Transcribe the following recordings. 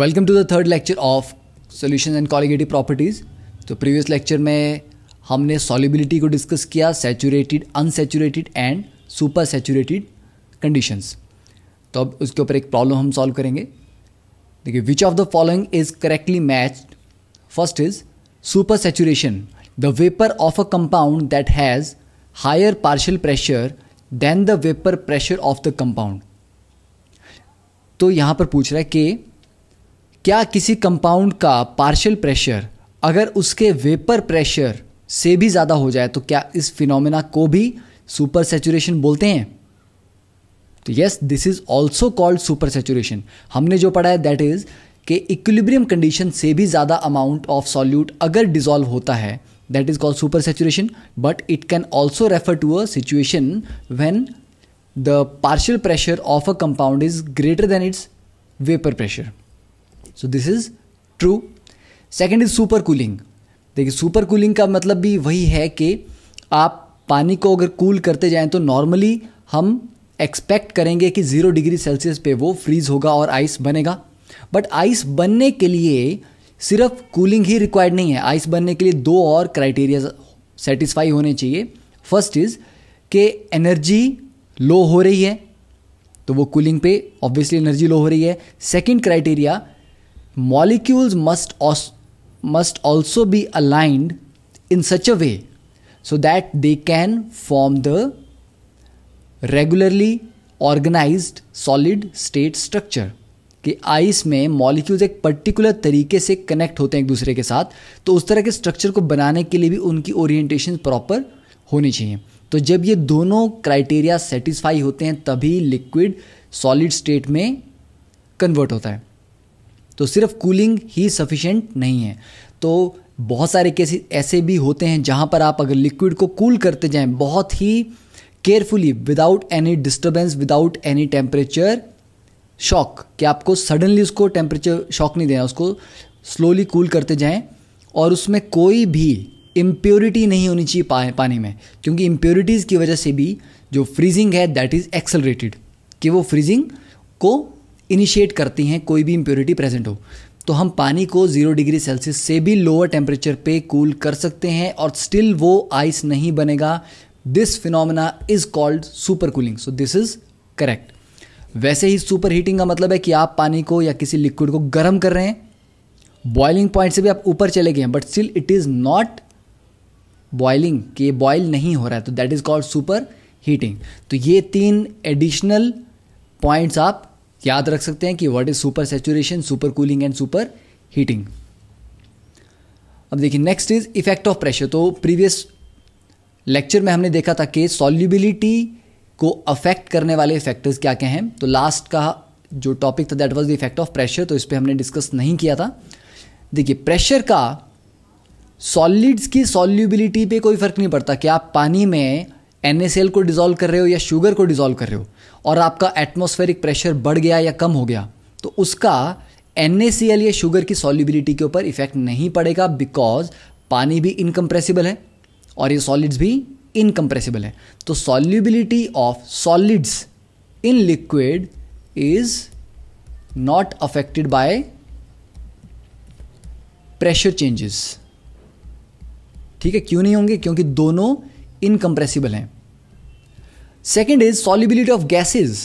Welcome to the third lecture of solution and colligative properties तो previous lecture में हमने solubility को discuss किया saturated unsaturated and super saturated conditions तो अब उसके ऊपर एक प्रॉब्लम हम सॉल्व करेंगे देखिए which of the following is correctly matched first is super saturation the vapour of a compound that has higher partial pressure than the vapour pressure of the compound तो यहाँ पर पूछ रहा है कि क्या किसी कंपाउंड का पार्शियल प्रेशर अगर उसके वेपर प्रेशर से भी ज़्यादा हो जाए तो क्या इस फिनोमेना को भी सुपर सेचुरेशन बोलते हैं तो yes this is also called super saturation हमने जो पढ़ा है दैट इज़ कि इक्विलिब्रियम कंडीशन से भी ज़्यादा अमाउंट ऑफ सॉल्यूट अगर डिजॉल्व होता है that is called super saturation but it can also refer to a situation when the partial pressure of a compound is greater than its vapour pressure so this is true second is super cooling देखिए super cooling का मतलब भी वही है कि आप पानी को अगर कूल करते जाएं तो नॉर्मली हम एक्सपेक्ट करेंगे कि ज़ीरो डिग्री सेल्सियस पे वो फ्रीज़ होगा और आइस बनेगा बट आइस बनने के लिए सिर्फ कूलिंग ही रिक्वायर्ड नहीं है आइस बनने के लिए दो और क्राइटेरिया सेटिस्फाई होने चाहिए फर्स्ट इज़ के एनर्जी लो हो रही है तो वो कूलिंग पे ऑब्वियसली एनर्जी लो हो रही है second criteria molecules must also, must also be aligned in such a way so that they can form the regularly organise solid state structure कि आइस में मॉलिक्यूल्स एक पर्टिकुलर तरीके से connect होते हैं एक दूसरे के साथ तो उस तरह के स्ट्रक्चर को बनाने के लिए भी उनकी ओरिएंटेशन प्रॉपर होनी चाहिए तो जब ये दोनों क्राइटेरिया सेटिस्फाई होते हैं तभी लिक्विड सॉलिड स्टेट में कन्वर्ट होता है तो सिर्फ कूलिंग ही सफिशेंट नहीं है तो बहुत सारे केसेस ऐसे भी होते हैं जहाँ पर आप अगर लिक्विड को कूल करते जाएँ बहुत ही carefully without any disturbance without any temperature shock कि आपको सडनली उसको टेम्परेचर शॉक नहीं देना उसको स्लोली कूल करते जाएं और उसमें कोई भी इम्प्योरिटी नहीं होनी चाहिए पा, पानी में क्योंकि इम्प्योरिटीज़ की वजह से भी जो फ्रीजिंग है दैट इज़ एक्सलरेटेड कि वो फ्रीजिंग को इनिशिएट करती हैं कोई भी इम्प्योरिटी प्रेजेंट हो तो हम पानी को ज़ीरो डिग्री सेल्सियस से भी लोअर टेम्परेचर पे कूल कर सकते हैं और स्टिल वो आइस नहीं बनेगा this phenomena is called super cooling so this is correct वैसे ही सुपर हीटिंग का मतलब है कि आप पानी को या किसी लिक्विड को गर्म कर रहे हैं बॉइलिंग पॉइंट से भी आप ऊपर चले गए हैं but still it is not boiling कि ये बॉयल नहीं हो रहा है तो that is called super heating तो ये तीन एडिशनल पॉइंट्स आप याद रख सकते हैं कि what is super saturation super cooling and super heating अब देखिए next is effect of pressure तो प्रीवियस लेक्चर में हमने देखा था कि सॉल्यूबिलिटी को अफेक्ट करने वाले फैक्टर्स क्या क्या हैं तो लास्ट का जो टॉपिक था that was the effect of pressure तो इस पर हमने डिस्कस नहीं किया था देखिए प्रेशर का सॉलिड्स की सॉल्यूबिलिटी पे कोई फर्क नहीं पड़ता कि आप पानी में एन को डिज़ोल्व कर रहे हो या शुगर को डिज़ोल्व कर रहे हो और आपका एटमोस्फेरिक प्रेशर बढ़ गया या कम हो गया तो उसका एन या शुगर की सॉल्यूबिलिटी के ऊपर इफेक्ट नहीं पड़ेगा बिकॉज पानी भी इनकम्प्रेसिबल है और ये सॉलिड्स भी इनकम्प्रेसिबल है तो solubility of solids in liquid is not affected by pressure changes ठीक है क्यों नहीं होंगे क्योंकि दोनों इनकम्प्रेसिबल हैं second is solubility of gases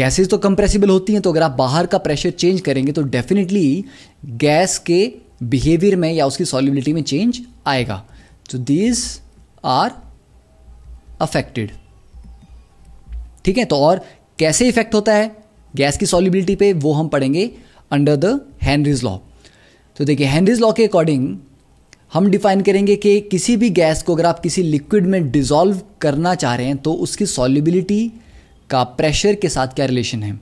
gases तो कंप्रेसिबल होती हैं तो अगर आप बाहर का प्रेशर चेंज करेंगे तो डेफिनेटली गैस के बिहेवियर में या उसकी सॉलिबिलिटी में चेंज आएगा तो दीज आर अफेक्टेड ठीक है तो और कैसे इफेक्ट होता है गैस की सॉलिबिलिटी पे वो हम पढ़ेंगे अंडर द हैंनरीज लॉ तो देखिए हैंनरीज लॉ के अकॉर्डिंग हम डिफाइन करेंगे कि किसी भी गैस को अगर आप किसी लिक्विड में डिज़ोल्व करना चाह रहे हैं तो उसकी सॉलिबिलिटी का प्रेशर के साथ क्या रिलेशन है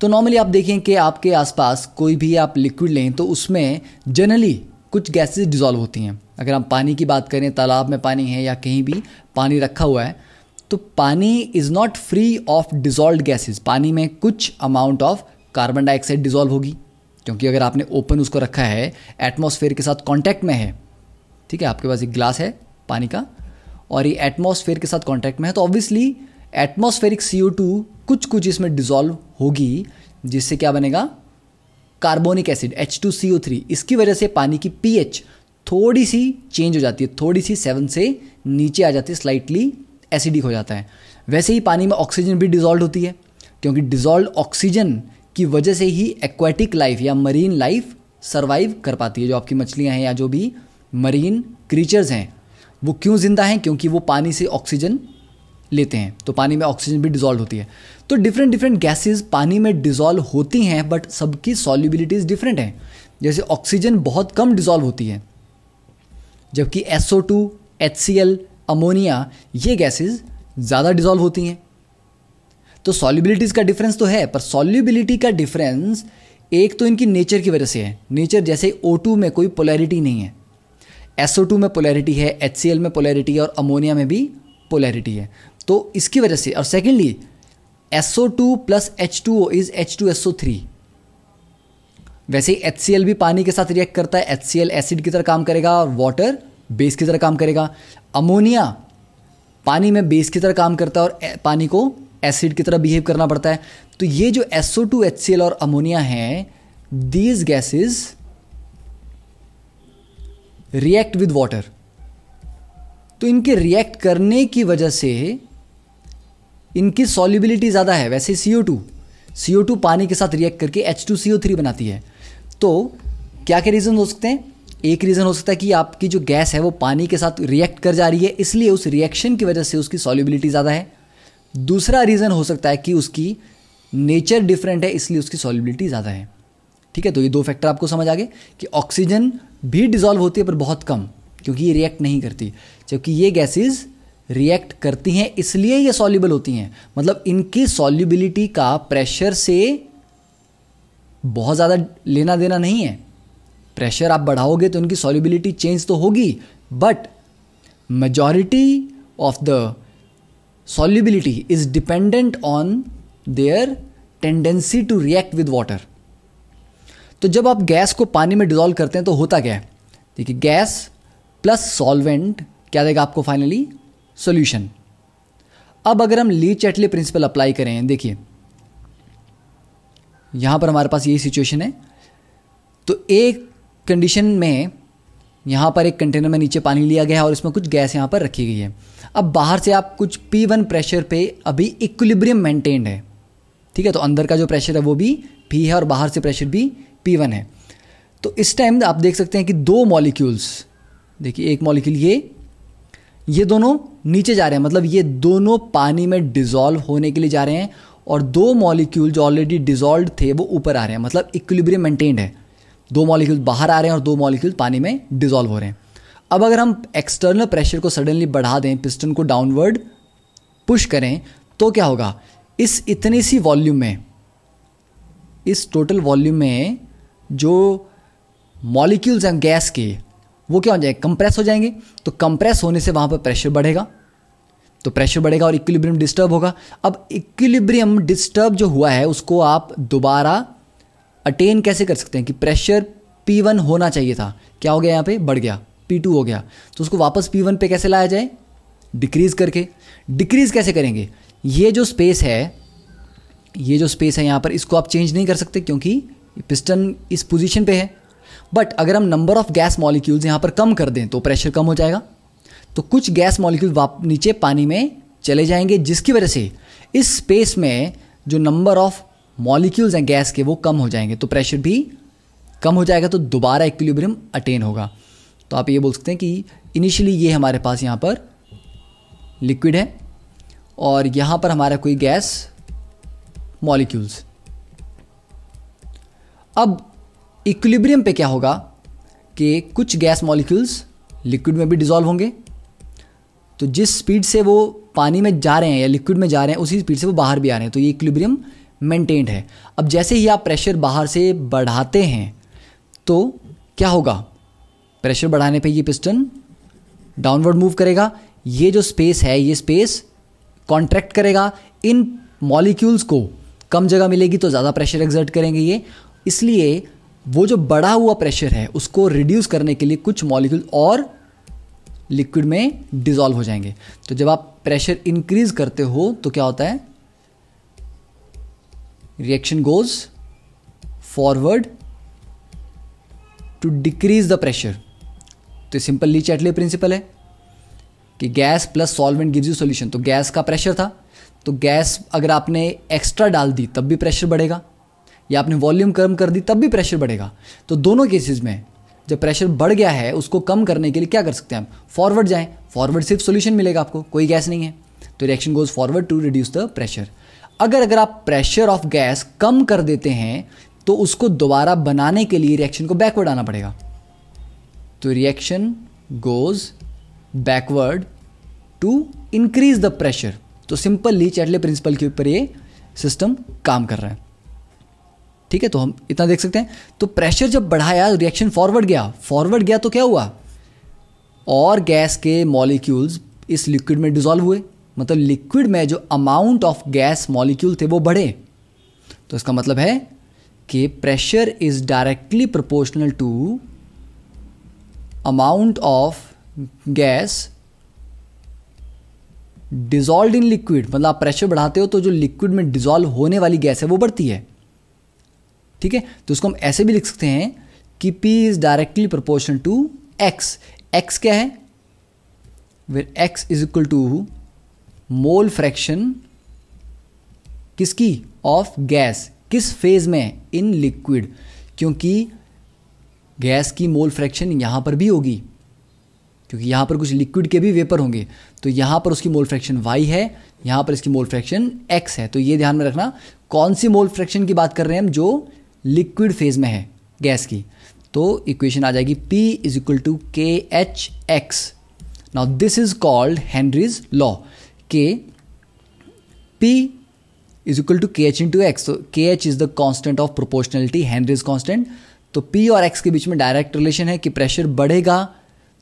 तो नॉर्मली आप देखें कि आपके आसपास कोई भी आप लिक्विड लें तो उसमें जनरली कुछ गैसेस डिज़ोल्व होती हैं अगर हम पानी की बात करें तालाब में पानी है या कहीं भी पानी रखा हुआ है तो पानी is not free of dissolve gases पानी में कुछ amount of carbon dioxide dissolve होगी क्योंकि अगर आपने ओपन उसको रखा है एटमोसफेयर के साथ कॉन्टैक्ट में है ठीक है आपके पास एक ग्लास है पानी का और ये एटमोसफेयर के साथ कॉन्टैक्ट में है तो ऑब्वियसली एटमॉस्फेरिक सी कुछ कुछ इसमें डिजोल्व होगी जिससे क्या बनेगा carbonic acid H two C O three इसकी वजह से पानी की पीएच थोड़ी सी चेंज हो जाती है थोड़ी सी सेवन से नीचे आ जाती है स्लाइटली एसिडिक हो जाता है वैसे ही पानी में ऑक्सीजन भी डिजोल्व होती है क्योंकि डिजोल्व ऑक्सीजन की वजह से ही एक्वेटिक लाइफ या मरीन लाइफ सर्वाइव कर पाती है जो आपकी मछलियाँ हैं या जो भी मरीन क्रीचर्स हैं वो क्यों ज़िंदा हैं क्योंकि वो पानी से ऑक्सीजन लेते हैं तो पानी में ऑक्सीजन भी डिजॉल्व होती है तो डिफरेंट डिफरेंट गैसेस पानी में डिजॉल्व होती हैं बट सबकी सॉल्युबिलिटीज़ डिफरेंट हैं जैसे ऑक्सीजन बहुत कम डिजॉल्व होती है जबकि S O two H C L ammonia ये गैसेज ज़्यादा डिजॉल्व होती हैं तो सॉल्युबिलिटीज़ का डिफरेंस तो है पर सॉल्युबिलिटी का डिफरेंस एक तो इनकी नेचर की वजह से है नेचर जैसे ओ टू में कोई पोलैरिटी नहीं है एसओ टू में पोलैरिटी है एच सी एल में पोलैरिटी है और अमोनिया में भी पोलैरिटी है तो इसकी वजह से और secondly SO two plus H two O is H two S O three वैसे ही एच सी एल भी पानी के साथ रिएक्ट करता है एच सी एल एसिड की तरह काम करेगा और वाटर बेस की तरह काम करेगा अमोनिया पानी में बेस की तरह काम करता है और पानी को एसिड की तरह बिहेव करना पड़ता है तो ये जो S O two H C L और अमोनिया हैं these gases react with water तो इनके रिएक्ट करने की वजह से इनकी सॉल्युबिलिटी ज़्यादा है वैसे सी ओ सी ओ टू पानी के साथ रिएक्ट करके H two C O three बनाती है तो क्या क्या रीज़न हो सकते हैं एक रीज़न हो सकता है कि आपकी जो गैस है वो पानी के साथ रिएक्ट कर जा रही है इसलिए उस रिएक्शन की वजह से उसकी सॉल्युबिलिटी ज़्यादा है दूसरा रीज़न हो सकता है कि उसकी नेचर डिफरेंट है इसलिए उसकी सॉल्युबिलिटी ज़्यादा है ठीक है तो ये दो फैक्टर आपको समझ आ गए कि ऑक्सीजन भी डिजॉल्व होती है पर बहुत कम क्योंकि ये रिएक्ट नहीं करती जबकि ये गैसेज रिएक्ट करती हैं इसलिए ये सॉल्यूबल होती हैं मतलब इनकी सॉल्यूबिलिटी का प्रेशर से बहुत ज़्यादा लेना देना नहीं है प्रेशर आप बढ़ाओगे तो इनकी सॉल्यूबिलिटी चेंज तो होगी but majority of the solubility is dependent on their tendency to react with water तो जब आप गैस को पानी में डिजोल्व करते हैं तो होता क्या है देखिए गैस प्लस सॉल्वेंट क्या देगा आपको फाइनली सॉल्यूशन अब अगर हम ली चैटले प्रिंसिपल अप्लाई करें देखिए यहां पर हमारे पास यही सिचुएशन है तो एक कंडीशन में यहां पर एक कंटेनर में नीचे पानी लिया गया है और इसमें कुछ गैस यहां पर रखी गई है अब बाहर से आप कुछ P1 प्रेशर पे अभी इक्विलिब्रियम मेंटेन्ड है ठीक है तो अंदर का जो प्रेशर है वो भी P है और बाहर से प्रेशर भी पी वन है तो इस टाइम आप देख सकते हैं कि दो मॉलिक्यूल्स देखिए एक मॉलिक्यूल ये ये दोनों नीचे जा रहे हैं मतलब ये दोनों पानी में डिजॉल्व होने के लिए जा रहे हैं और दो मॉलिक्यूल जो ऑलरेडी डिजॉल्व थे वो ऊपर आ रहे हैं मतलब इक्विलिब्रियम मेंटेन्ड है दो मॉलिक्यूल बाहर आ रहे हैं और दो मॉलिक्यूल पानी में डिजोल्व हो रहे हैं अब अगर हम एक्सटर्नल प्रेशर को सडनली बढ़ा दें पिस्टन को डाउनवर्ड पुश करें तो क्या होगा इस इतनी सी वॉल्यूम में इस टोटल वॉल्यूम में जो मॉलिक्यूल्स हैं गैस के वो क्या हो जाएंगे कंप्रेस हो जाएंगे तो कंप्रेस होने से वहाँ पर प्रेशर बढ़ेगा तो प्रेशर बढ़ेगा और इक्विलिब्रियम डिस्टर्ब होगा अब इक्विलिब्रियम डिस्टर्ब जो हुआ है उसको आप दोबारा अटेन कैसे कर सकते हैं कि प्रेशर P1 होना चाहिए था क्या हो गया यहाँ पे बढ़ गया P2 हो गया तो उसको वापस P1 पे कैसे लाया जाए डिक्रीज़ करके डिक्रीज़ कैसे करेंगे ये जो स्पेस है ये जो स्पेस है यहाँ पर इसको आप चेंज नहीं कर सकते क्योंकि पिस्टन इस पोजीशन पे है बट अगर हम नंबर ऑफ गैस मॉलिक्यूल्स यहाँ पर कम कर दें तो प्रेशर कम हो जाएगा तो कुछ गैस मॉलिक्यूल वाप नीचे पानी में चले जाएंगे जिसकी वजह से इस स्पेस में जो नंबर ऑफ मॉलिक्यूल्स हैं गैस के वो कम हो जाएंगे तो प्रेशर भी कम हो जाएगा तो दोबारा इक्विलिब्रियम अटेन होगा तो आप ये बोल सकते हैं कि इनिशियली ये हमारे पास यहाँ पर लिक्विड है और यहाँ पर हमारा कोई गैस मॉलिक्यूल्स अब इक्विलिब्रियम पे क्या होगा कि कुछ गैस मॉलिक्यूल्स लिक्विड में भी डिजॉल्व होंगे तो जिस स्पीड से वो पानी में जा रहे हैं या लिक्विड में जा रहे हैं उसी स्पीड से वो बाहर भी आ रहे हैं तो ये इक्विलिब्रियम मेंटेन्ड है अब जैसे ही आप प्रेशर बाहर से बढ़ाते हैं तो क्या होगा प्रेशर बढ़ाने पे ये पिस्टन डाउनवर्ड मूव करेगा ये जो स्पेस है ये स्पेस कॉन्ट्रैक्ट करेगा इन मॉलिक्यूल्स को कम जगह मिलेगी तो ज़्यादा प्रेशर एग्जर्ट करेंगे ये इसलिए वो जो बढ़ा हुआ प्रेशर है उसको रिड्यूस करने के लिए कुछ मॉलिक्यूल और लिक्विड में डिजॉल्व हो जाएंगे तो जब आप प्रेशर इंक्रीज करते हो तो क्या होता है reaction goes forward to decrease the pressure तो सिंपल ली चैटली प्रिंसिपल है कि gas plus solvent gives you solution तो गैस का प्रेशर था तो गैस अगर आपने एक्स्ट्रा डाल दी तब भी प्रेशर बढ़ेगा या आपने वॉल्यूम कम कर दी तब भी प्रेशर बढ़ेगा तो दोनों केसेस में जब प्रेशर बढ़ गया है उसको कम करने के लिए क्या कर सकते हैं हम फॉरवर्ड जाएं फॉरवर्ड सिर्फ सोल्यूशन मिलेगा आपको कोई गैस नहीं है तो reaction goes forward to reduce the pressure अगर अगर आप प्रेशर ऑफ गैस कम कर देते हैं तो उसको दोबारा बनाने के लिए रिएक्शन को बैकवर्ड आना पड़ेगा तो reaction goes backward to increase the pressure तो सिंपल ली चैटले प्रिंसिपल के ऊपर ये सिस्टम काम कर रहा है ठीक है तो हम इतना देख सकते हैं तो प्रेशर जब बढ़ाया रिएक्शन फॉरवर्ड गया फॉरवर्ड गया तो क्या हुआ और गैस के मॉलिक्यूल्स इस लिक्विड में डिजोल्व हुए मतलब लिक्विड में जो अमाउंट ऑफ गैस मॉलिक्यूल थे वो बढ़े तो इसका मतलब है कि pressure is directly proportional to amount of gas dissolve in liquid मतलब आप प्रेशर बढ़ाते हो तो जो लिक्विड में डिजॉल्व होने वाली गैस है वो बढ़ती है ठीक है तो उसको हम ऐसे भी लिख सकते हैं कि P is directly proportional to X X क्या है where X is equal to mole fraction किसकी ऑफ गैस किस फेज में इन लिक्विड क्योंकि गैस की मोल फ्रैक्शन यहां पर भी होगी क्योंकि यहां पर कुछ लिक्विड के भी वेपर होंगे तो यहां पर उसकी मोल फ्रैक्शन वाई है यहां पर इसकी मोल फ्रैक्शन एक्स है तो ये ध्यान में रखना कौन सी मोल फ्रैक्शन की बात कर रहे हैं हम जो लिक्विड फेज़ में है गैस की तो इक्वेशन आ जाएगी P is equal to K H X now this is called Henry's law के P is equal to K H into X तो K H is the constant of proportionality Henry's constant तो P और X के बीच में direct relation है कि pressure बढ़ेगा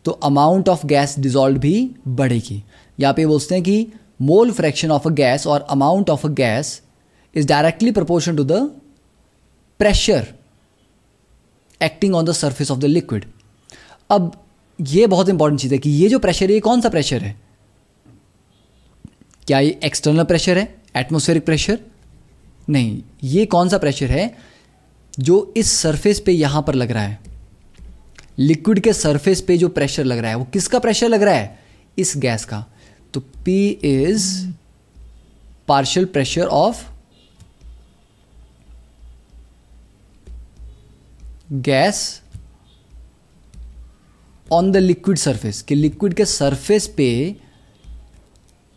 तो अमाउंट ऑफ गैस डिजॉल्व भी बढ़ेगी यहाँ पे बोलते हैं कि mole fraction of a gas और amount of a gas is directly proportion to the pressure acting on the surface of the liquid अब ये बहुत इंपॉर्टेंट चीज़ है कि ये जो प्रेशर है ये कौन सा प्रेशर है क्या ये एक्सटर्नल प्रेशर है एटमोस्फेरिक प्रेशर नहीं ये कौन सा प्रेशर है जो इस सरफेस पे यहां पर लग रहा है लिक्विड के सरफेस पे जो प्रेशर लग रहा है वो किसका प्रेशर लग रहा है इस गैस का तो P is partial pressure of gas on the liquid surface कि लिक्विड के सरफेस पे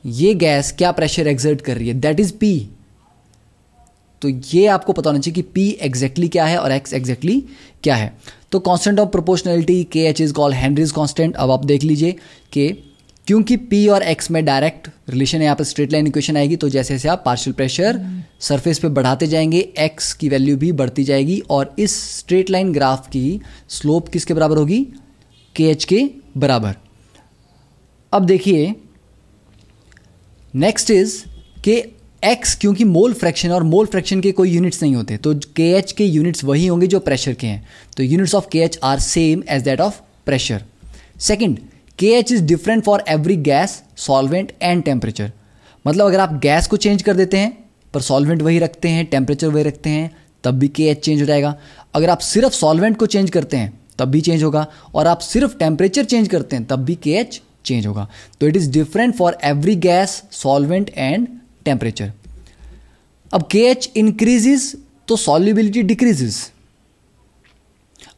ये गैस क्या प्रेशर एग्जर्ट कर रही है दैट इज़ पी तो ये आपको पता होना चाहिए कि पी एग्जैक्टली क्या है और एक्स एग्जैक्टली क्या है तो constant of proportionality K H is call Henry's constant अब आप देख लीजिए कि क्योंकि पी और एक्स में डायरेक्ट रिलेशन है यहाँ पर स्ट्रेट लाइन इक्वेशन आएगी तो जैसे जैसे आप पार्शियल प्रेशर सरफेस पे बढ़ाते जाएंगे एक्स की वैल्यू भी बढ़ती जाएगी और इस स्ट्रेट लाइन ग्राफ की स्लोप किसके बराबर होगी के एच के बराबर अब देखिए नेक्स्ट इज के एक्स क्योंकि मोल फ्रैक्शन और मोल फ्रैक्शन के कोई यूनिट्स नहीं होते तो के एच के यूनिट्स वही होंगे जो प्रेशर के हैं तो units of K H are same as that of pressure second K H is different for every gas solvent and temperature मतलब अगर आप गैस को चेंज कर देते हैं पर सॉल्वेंट वही रखते हैं टेम्परेचर वही रखते हैं तब भी के एच चेंज हो जाएगा अगर आप सिर्फ सॉल्वेंट को चेंज करते हैं तब भी चेंज होगा और आप सिर्फ टेम्परेचर चेंज करते हैं तब भी के एच चेंज होगा तो it is different for every gas solvent and temperature अब के एच इंक्रीजेज तो सॉल्युबिलिटी डिक्रीजेज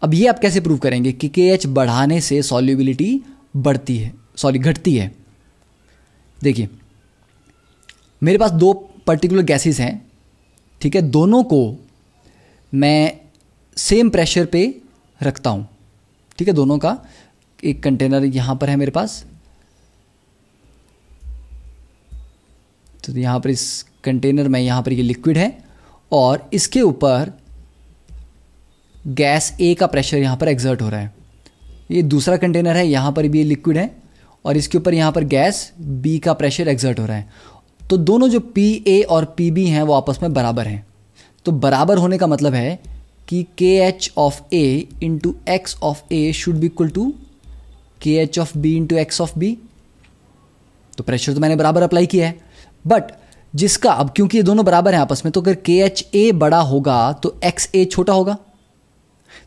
अब ये आप कैसे प्रूव करेंगे कि के एच बढ़ाने से सॉल्युबिलिटी बढ़ती है सॉरी घटती है देखिए मेरे पास दो पर्टिकुलर गैसेस हैं ठीक है दोनों को मैं सेम प्रेशर पे रखता हूँ ठीक है दोनों का एक कंटेनर यहाँ पर है मेरे पास तो यहाँ पर इस कंटेनर में यहाँ पर ये यह लिक्विड है और इसके ऊपर गैस ए का प्रेशर यहाँ पर एग्जर्ट हो रहा है ये दूसरा कंटेनर है यहाँ पर भी ये लिक्विड है और इसके ऊपर यहाँ पर गैस बी का प्रेशर एग्जर्ट हो रहा है तो दोनों जो पी ए और पी बी हैं वो आपस में बराबर हैं तो बराबर होने का मतलब है कि K H of A into X of A should भी equal to K H of B into X of B तो प्रेशर तो मैंने बराबर अप्लाई किया है बट जिसका अब क्योंकि ये दोनों बराबर हैं आपस में तो अगर के एच ए बड़ा होगा तो एक्स ए छोटा होगा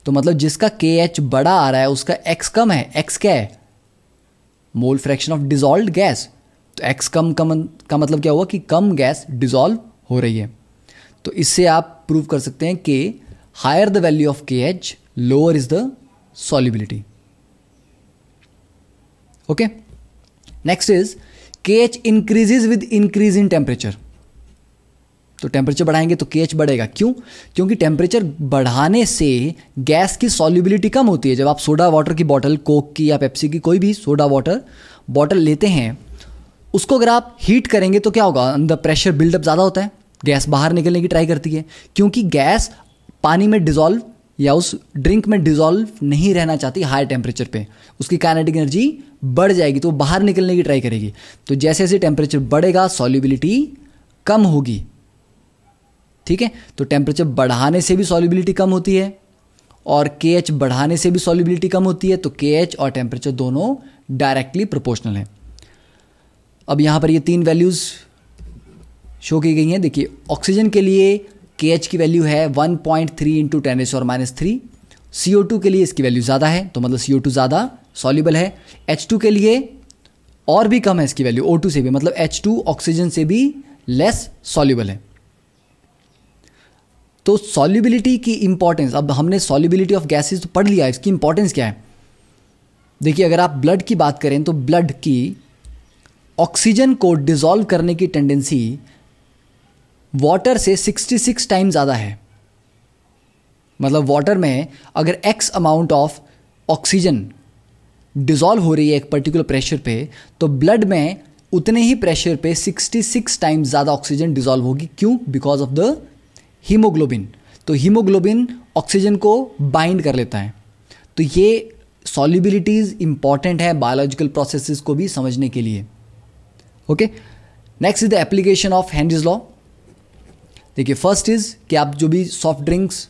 तो मतलब जिसका के एच बड़ा आ रहा है उसका एक्स कम है एक्स क्या है mole fraction of dissolve gas तो एक्स कम मन, का मतलब क्या हुआ कि कम गैस डिजोल्व हो रही है तो इससे आप प्रूव कर सकते हैं कि higher the value of K H lower is the solubility okay next is K H increases with increase in temperature तो टेम्परेचर बढ़ाएंगे तो के बढ़ेगा क्यों क्योंकि टेम्परेचर बढ़ाने से गैस की सॉल्युबिलिटी कम होती है जब आप सोडा वाटर की बॉटल कोक की या पेप्सी की कोई भी सोडा वाटर बॉटल लेते हैं उसको अगर आप हीट करेंगे तो क्या होगा अंदर प्रेशर बिल्डअप ज़्यादा होता है गैस बाहर निकलने की ट्राई करती है क्योंकि गैस पानी में डिजोल्व या उस ड्रिंक में डिजोल्व नहीं रहना चाहती हाई टेम्परेचर पे उसकी काइनेटिक एनर्जी बढ़ जाएगी तो बाहर निकलने की ट्राई करेगी तो जैसे जैसे टेम्परेचर बढ़ेगा सॉल्युबिलिटी कम होगी ठीक है तो टेम्परेचर बढ़ाने से भी सॉलिबिलिटी कम होती है और के एच बढ़ाने से भी सॉलिबिलिटी कम होती है तो के एच और टेम्परेचर दोनों डायरेक्टली प्रोपोर्शनल हैं अब यहाँ पर ये तीन वैल्यूज़ शो की गई हैं देखिए ऑक्सीजन के लिए के एच की वैल्यू है one point three into ten S और minus three C O two के लिए इसकी वैल्यू ज़्यादा है तो मतलब सी ओ टू ज़्यादा सॉल्यूबल है एच टू के लिए और भी कम है इसकी वैल्यू ओ टू से भी मतलब एच टू ऑक्सीजन से भी लेस सॉल्यूबल है तो सॉल्यूबिलिटी की इंपॉर्टेंस अब हमने सॉलिबिलिटी ऑफ गैसेज तो पढ़ लिया है इसकी इंपॉर्टेंस क्या है देखिए अगर आप ब्लड की बात करें तो ब्लड की ऑक्सीजन को डिज़ोल्व करने की टेंडेंसी वाटर से 66 टाइम ज़्यादा है मतलब वाटर में अगर X amount of oxygen dissolve हो रही है एक पर्टिकुलर प्रेशर पे तो ब्लड में उतने ही प्रेशर पे 66 टाइम्स ज़्यादा ऑक्सीजन डिज़ोल्व होगी क्यों बिकॉज ऑफ द हीमोग्लोबिन तो हीमोग्लोबिन ऑक्सीजन को बाइंड कर लेता है तो ये सॉलिबिलिटीज इंपॉर्टेंट है बायोलॉजिकल प्रोसेसेस को भी समझने के लिए okay next is the application of Henry's law देखिए फर्स्ट इज़ कि आप जो भी सॉफ्ट ड्रिंक्स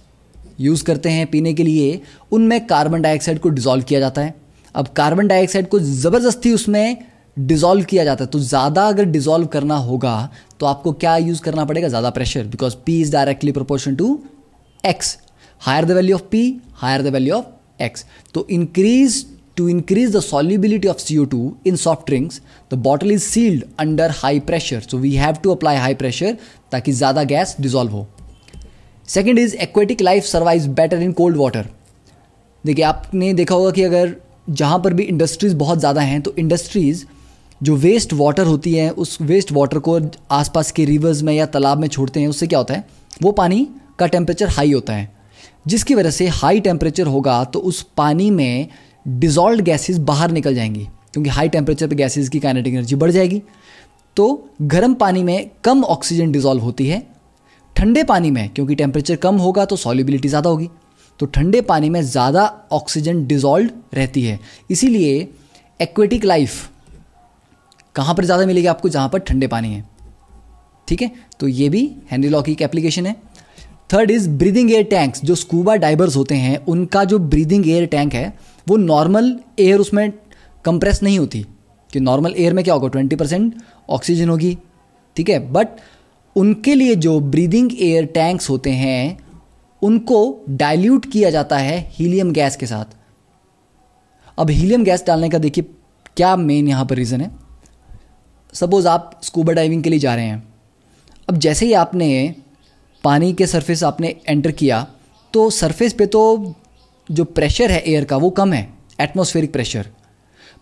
यूज़ करते हैं पीने के लिए उनमें कार्बन डाइऑक्साइड को डिज़ोल्व किया जाता है अब कार्बन डाइऑक्साइड को ज़बरदस्ती उसमें डिज़ोल्व किया जाता है तो ज़्यादा अगर डिज़ोल्व करना होगा तो आपको क्या यूज़ करना पड़ेगा ज़्यादा pressure because P is directly proportion to X higher the value of P higher the value of X तो increase to increase the solubility of C O two in soft drinks the bottle is sealed under high pressure so we have to apply high pressure ताकि ज़्यादा gas dissolve हो second is aquatic life survive better in cold water देखिए आपने देखा होगा कि अगर जहाँ पर भी इंडस्ट्रीज़ बहुत ज़्यादा हैं तो इंडस्ट्रीज़ जो वेस्ट वाटर होती है उस वेस्ट वाटर को आसपास के रिवर्स में या तालाब में छोड़ते हैं उससे क्या होता है वो पानी का टेम्परेचर हाई होता है जिसकी वजह से हाई टेम्परेचर होगा तो उस पानी में डिजॉल्व गैसेज बाहर निकल जाएंगी क्योंकि हाई टेम्परेचर पर गैसेज की काइनेटिक एनर्जी बढ़ जाएगी तो गर्म पानी में कम ऑक्सीजन डिजॉल्व होती है ठंडे पानी में क्योंकि टेम्परेचर कम होगा तो सॉलिबिलिटी ज़्यादा होगी तो ठंडे पानी में ज़्यादा ऑक्सीजन डिजॉल्व रहती है इसीलिए एक्वेटिक लाइफ कहाँ पर ज़्यादा मिलेगी आपको जहाँ पर ठंडे पानी है ठीक है तो ये भी हैंनरी लॉकी की एक एप्लीकेशन है third is breathing air tanks जो स्कूबा डाइवर्स होते हैं उनका जो ब्रीदिंग एयर टैंक है वो नॉर्मल एयर उसमें कंप्रेस नहीं होती कि नॉर्मल एयर में क्या होगा ट्वेंटी परसेंट ऑक्सीजन होगी ठीक है बट उनके लिए जो ब्रीदिंग एयर टैंक्स होते हैं उनको डाइल्यूट किया जाता है हीलियम गैस के साथ अब हीलियम गैस डालने का देखिए क्या मेन यहाँ पर रीज़न है सपोज़ आप स्कूबा डाइविंग के लिए जा रहे हैं अब जैसे ही आपने पानी के सरफेस आपने एंटर किया तो सरफेस पे तो जो प्रेशर है एयर का वो कम है एटमॉस्फेरिक प्रेशर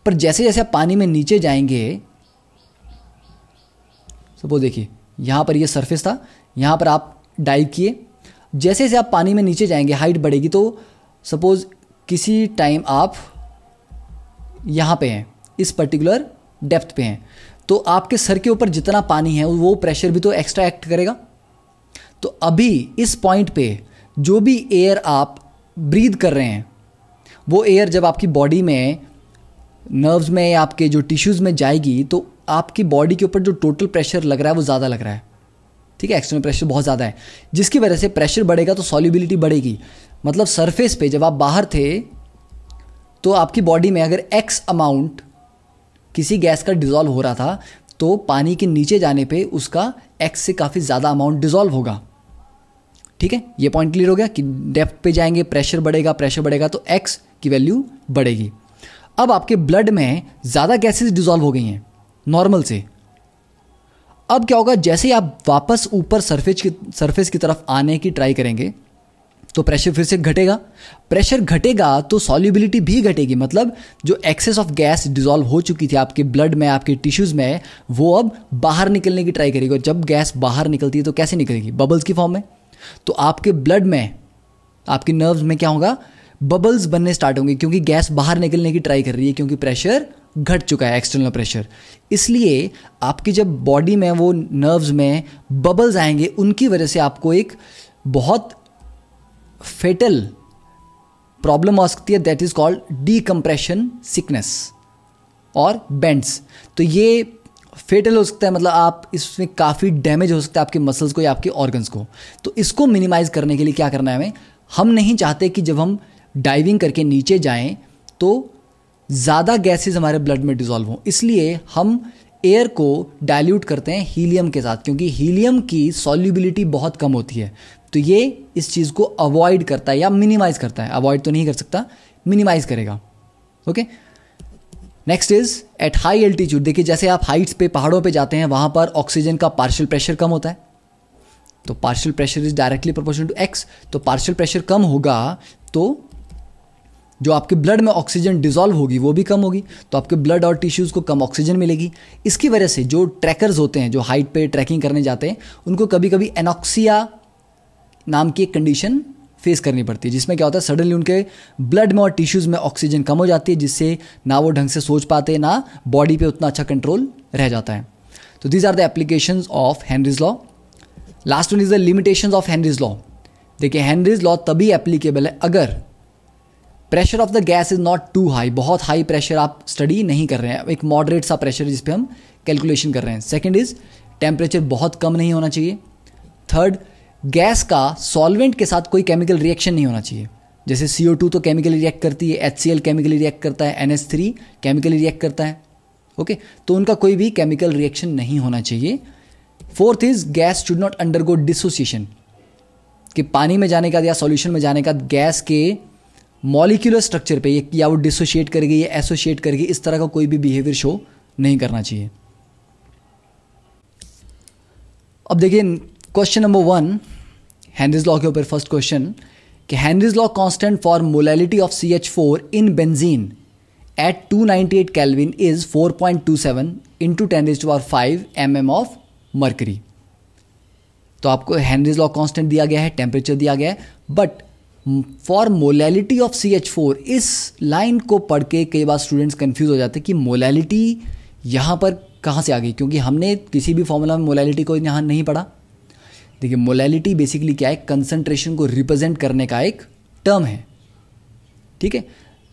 पर जैसे जैसे आप पानी में नीचे जाएंगे सपोज देखिए यहाँ पर ये सरफेस था यहाँ पर आप डाइव किए जैसे जैसे आप पानी में नीचे जाएंगे हाइट बढ़ेगी तो सपोज़ किसी टाइम आप यहाँ पे हैं इस पर्टिकुलर डेप्थ पे हैं तो आपके सर के ऊपर जितना पानी है वो प्रेशर भी तो एक्स्ट्रा एक्ट करेगा तो अभी इस पॉइंट पे जो भी एयर आप ब्रीद कर रहे हैं वो एयर जब आपकी बॉडी में नर्व्स में या आपके जो टिश्यूज़ में जाएगी तो आपकी बॉडी के ऊपर जो टोटल प्रेशर लग रहा है वो ज़्यादा लग रहा है ठीक है एक्सटर्नल प्रेशर बहुत ज़्यादा है जिसकी वजह से प्रेशर बढ़ेगा तो सॉल्यूबिलिटी बढ़ेगी मतलब सरफेस पे जब आप बाहर थे तो आपकी बॉडी में अगर एक्स अमाउंट किसी गैस का डिज़ोल्व हो रहा था तो पानी के नीचे जाने पे उसका एक्स से काफ़ी ज़्यादा अमाउंट डिज़ोल्व होगा ठीक है ये पॉइंट क्लियर हो गया कि डेप्थ पे जाएंगे प्रेशर बढ़ेगा प्रेशर बढ़ेगा तो एक्स की वैल्यू बढ़ेगी अब आपके ब्लड में ज़्यादा गैसेस डिज़ोल्व हो गई हैं नॉर्मल से अब क्या होगा जैसे ही आप वापस ऊपर सरफेस की सरफेस की तरफ आने की ट्राई करेंगे तो प्रेशर फिर से घटेगा प्रेशर घटेगा तो सॉल्युबिलिटी भी घटेगी मतलब जो एक्सेस ऑफ गैस डिजॉल्व हो चुकी थी आपके ब्लड में आपके टिश्यूज़ में वो अब बाहर निकलने की ट्राई करेगी और जब गैस बाहर निकलती है तो कैसे निकलेगी बबल्स की फॉर्म में तो आपके ब्लड में आपके नर्व्स में क्या होगा बबल्स बनने स्टार्ट होंगे क्योंकि गैस बाहर निकलने की ट्राई कर रही है क्योंकि प्रेशर घट चुका है एक्सटर्नल प्रेशर इसलिए आपकी जब बॉडी में वो नर्व्स में बबल्स आएंगे उनकी वजह से आपको एक बहुत फेटल प्रॉब्लम आ सकती है that is called decompression sickness और बेंड्स तो ये फेटल हो सकता है मतलब आप इसमें काफ़ी डैमेज हो सकता है आपके मसल्स को या आपके ऑर्गन्स को तो इसको मिनिमाइज़ करने के लिए क्या करना है हमें हम नहीं चाहते कि जब हम डाइविंग करके नीचे जाएं तो ज़्यादा गैसेस हमारे ब्लड में डिजॉल्व हों इसलिए हम एयर को डाइल्यूट करते हैं हीलियम के साथ क्योंकि हीलियम की सॉल्यूबिलिटी बहुत कम होती है तो ये इस चीज़ को अवॉइड करता है या मिनिमाइज़ करता है अवॉइड तो नहीं कर सकता मिनिमाइज़ करेगा okay next is at high altitude देखिए जैसे आप हाइट्स पे पहाड़ों पे जाते हैं वहां पर ऑक्सीजन का पार्शियल प्रेशर कम होता है तो partial pressure is directly proportional to X तो पार्शियल प्रेशर कम होगा तो जो आपके ब्लड में ऑक्सीजन डिजॉल्व होगी वो भी कम होगी तो आपके ब्लड और टिश्यूज़ को कम ऑक्सीजन मिलेगी इसकी वजह से जो ट्रैकर्स होते हैं जो हाइट पे ट्रैकिंग करने जाते हैं उनको कभी कभी एनॉक्सिया नाम की एक कंडीशन फेस करनी पड़ती है जिसमें क्या होता है सडनली उनके ब्लड में और टिश्यूज़ में ऑक्सीजन कम हो जाती है जिससे ना वो ढंग से सोच पाते ना बॉडी पे उतना अच्छा कंट्रोल रह जाता है तो these are the application of Henry's law last one is the limitation of Henry's law देखिए हैंनरीज लॉ तभी एप्लीकेबल है अगर pressure of the gas is not too high बहुत हाई प्रेशर आप स्टडी नहीं कर रहे हैं एक मॉडरेट सा प्रेशर जिस हम कैलकुलेशन कर रहे हैं सेकेंड इज टेम्परेचर बहुत कम नहीं होना चाहिए थर्ड गैस का सॉल्वेंट के साथ कोई केमिकल रिएक्शन नहीं होना चाहिए जैसे सी तो केमिकली रिएक्ट करती है एच केमिकली रिएक्ट करता है एन केमिकली रिएक्ट करता है ओके okay? तो उनका कोई भी केमिकल रिएक्शन नहीं होना चाहिए fourth is gas should not undergo dissociation कि पानी में जाने का या सॉल्यूशन में जाने का गैस के मॉलिक्यूलर स्ट्रक्चर पे या वो डिसोशिएट करेगी या एसोशिएट करेगी इस तरह का कोई भी बिहेवियर शो नहीं करना चाहिए अब देखिए question number one Henry's law के ऊपर फर्स्ट क्वेश्चन कि Henry's law constant for molality of C H four in benzene at 298 ninety eight kelvin is four point two seven to ten is to R five M M of mercury तो आपको हैनरीज law constant दिया गया है temperature दिया गया है but for molality of C H four इस लाइन को पढ़ के कई बार स्टूडेंट्स कन्फ्यूज हो जाते हैं कि मोलैलिटी यहाँ पर कहाँ से आ गई क्योंकि हमने किसी भी फॉर्मूला में मोलैलिटी को यहाँ नहीं पढ़ा देखिए मोलैलिटी बेसिकली क्या है कंसंट्रेशन को रिप्रेजेंट करने का एक टर्म है ठीक है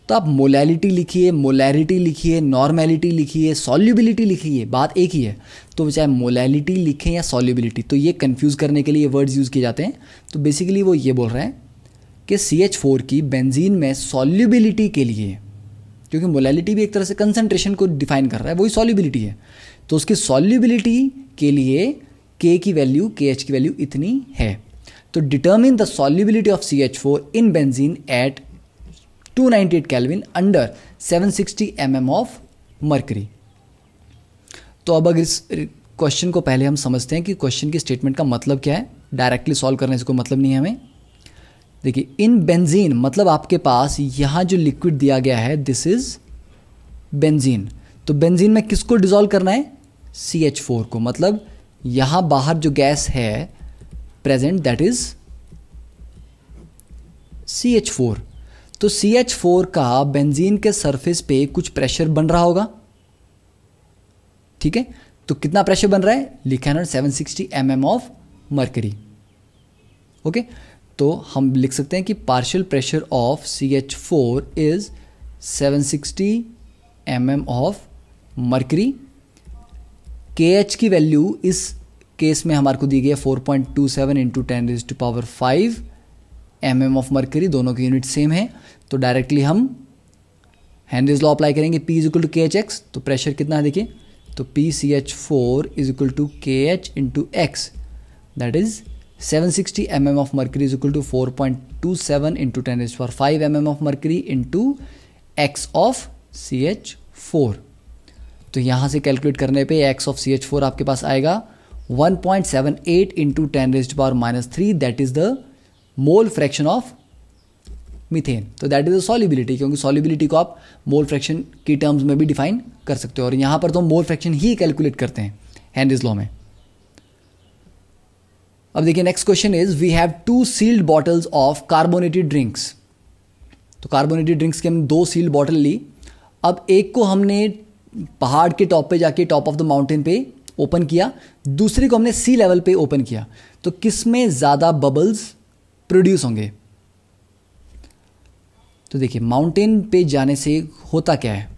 तो आप मोलैलिटी लिखिए मोलैरिटी लिखिए नॉर्मैलिटी लिखिए सॉल्युबिलिटी लिखिए बात एक ही है तो चाहे मोलैलिटी लिखें या सॉल्युबिलिटी तो ये कन्फ्यूज़ करने के लिए वर्ड्स यूज़ किए जाते हैं तो बेसिकली वो ये बोल रहे हैं कि सी एच फोर की बेंजीन में सॉल्युबिलिटी के लिए क्योंकि मोलैलिटी भी एक तरह से कंसनट्रेशन को डिफाइन कर रहा है वही सॉल्युबिलिटी है तो उसकी सॉल्युबिलिटी के लिए के की वैल्यू के एच की वैल्यू इतनी है तो determine the solubility of C H four in benzene at 298 kelvin under seven sixty M of mercury तो अब अगर इस क्वेश्चन को पहले हम समझते हैं कि क्वेश्चन की स्टेटमेंट का मतलब क्या है डायरेक्टली सॉल्व करने से कोई मतलब नहीं है हमें देखिए इन बेंजीन मतलब आपके पास यहाँ जो लिक्विड दिया गया है दिस इज़ बेंजीन तो बेंजीन में किसको डिजोल्व करना है सी एच फोर को मतलब यहां बाहर जो गैस है present that is C H four तो सी एच फोर का बेंजीन के सरफेस पे कुछ प्रेशर बन रहा होगा ठीक है तो कितना प्रेशर बन रहा है लिखा है ना seven sixty M M of mercury okay तो हम लिख सकते हैं कि partial pressure of C H four is seven sixty M M of mercury K H की वैल्यू इस केस में हमारे को दी गई है four point two seven into ten raise to power five M M of mercury दोनों की यूनिट सेम है तो डायरेक्टली हम हैंनरीज लॉ अप्लाई करेंगे P is equal to K H X तो प्रेशर कितना है देखिए तो P C H four is equal to K H into X that is seven sixty M M of is equal to four point two seven into ten raise for five M M of mercury into X of C H four तो यहाँ से calculate करने पे X of C H four आपके पास आएगा 1.78 point seven eight into ten raise power minus three that is the mole fraction of methane तो that is the solubility क्योंकि सॉलिबिलिटी को आप मोल फ्रैक्शन की टर्म्स में भी डिफाइन कर सकते हो और यहाँ पर तो हम मोल फ्रैक्शन ही कैलकुलेट करते हैं हैंडज लॉ में अब देखिए next question is we have two sealed bottles of carbonated drinks तो कार्बोनेटेड ड्रिंक्स की हमने दो सील्ड बॉटल ली अब एक को हमने पहाड़ के टॉप पे जाके टॉप ऑफ द माउंटेन पे ओपन किया दूसरे को हमने सी लेवल पे ओपन किया तो किस में ज़्यादा बबल्स प्रोड्यूस होंगे तो देखिए माउंटेन पे जाने से होता क्या है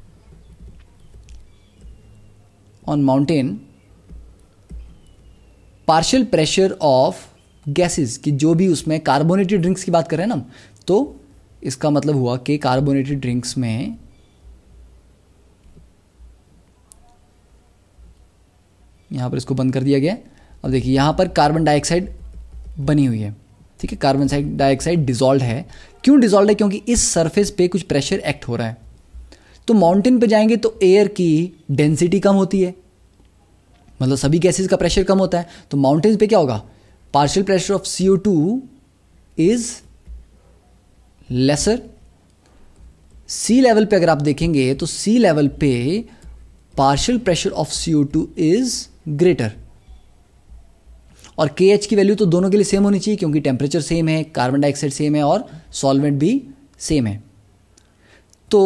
on mountain partial pressure of gases कि जो भी उसमें कार्बोनेटेड ड्रिंक्स की बात करें ना तो इसका मतलब हुआ कि कार्बोनेटेड ड्रिंक्स में यहाँ पर इसको बंद कर दिया गया अब देखिए यहाँ पर कार्बन डाइऑक्साइड बनी हुई है ठीक है कार्बन डाइऑक्साइड डिजॉल्व है क्यों डिजॉल्व है क्योंकि इस सरफेस पे कुछ प्रेशर एक्ट हो रहा है तो माउंटेन पे जाएंगे तो एयर की डेंसिटी कम होती है मतलब सभी गैसेज का प्रेशर कम होता है तो माउंटेन्स पे क्या होगा partial pressure of C O two is lesser sea level पे अगर आप देखेंगे तो सी लेवल पे partial pressure of C O two is greater और के एच की वैल्यू तो दोनों के लिए सेम होनी चाहिए क्योंकि टेम्परेचर सेम है कार्बन डाइऑक्साइड सेम है और सॉल्वेंट भी सेम है तो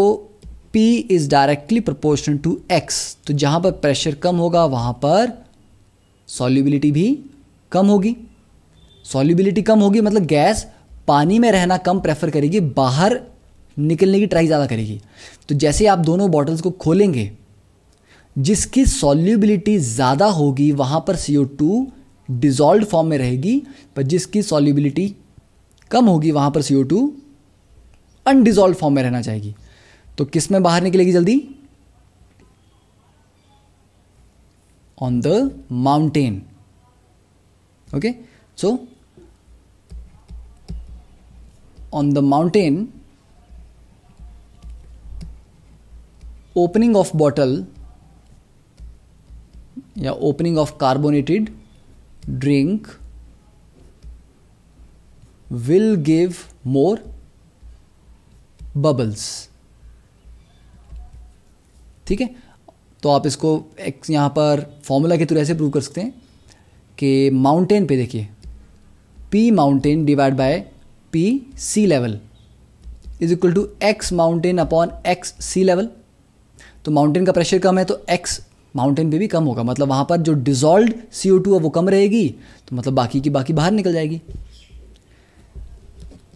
P is directly proportional to X तो जहां पर प्रेशर कम होगा वहां पर सॉल्यूबिलिटी भी कम होगी सॉल्यूबिलिटी कम होगी मतलब गैस पानी में रहना कम प्रेफर करेगी बाहर निकलने की ट्राई ज़्यादा करेगी तो जैसे आप दोनों बॉटल्स को खोलेंगे जिसकी सॉल्युबिलिटी ज़्यादा होगी वहाँ पर C O two dissolve form में रहेगी पर जिसकी सॉल्यूबिलिटी कम होगी वहाँ पर C O two undissolve form में रहना चाहेगी तो किस में बाहर निकलेगी जल्दी on the mountain okay so on the mountain opening of bottle या opening of carbonated drink will give more bubbles ठीक है तो आप इसको एक यहां पर फॉर्मूला के थ्रू ऐसे प्रूव कर सकते हैं कि माउंटेन पे देखिए P mountain divide by P sea level is equal to X mountain upon X sea level तो माउंटेन का प्रेशर कम है तो एक्स माउंटेन पे भी कम होगा मतलब वहाँ पर जो डिजॉल्व सी है वो कम रहेगी तो मतलब बाकी की बाकी बाहर निकल जाएगी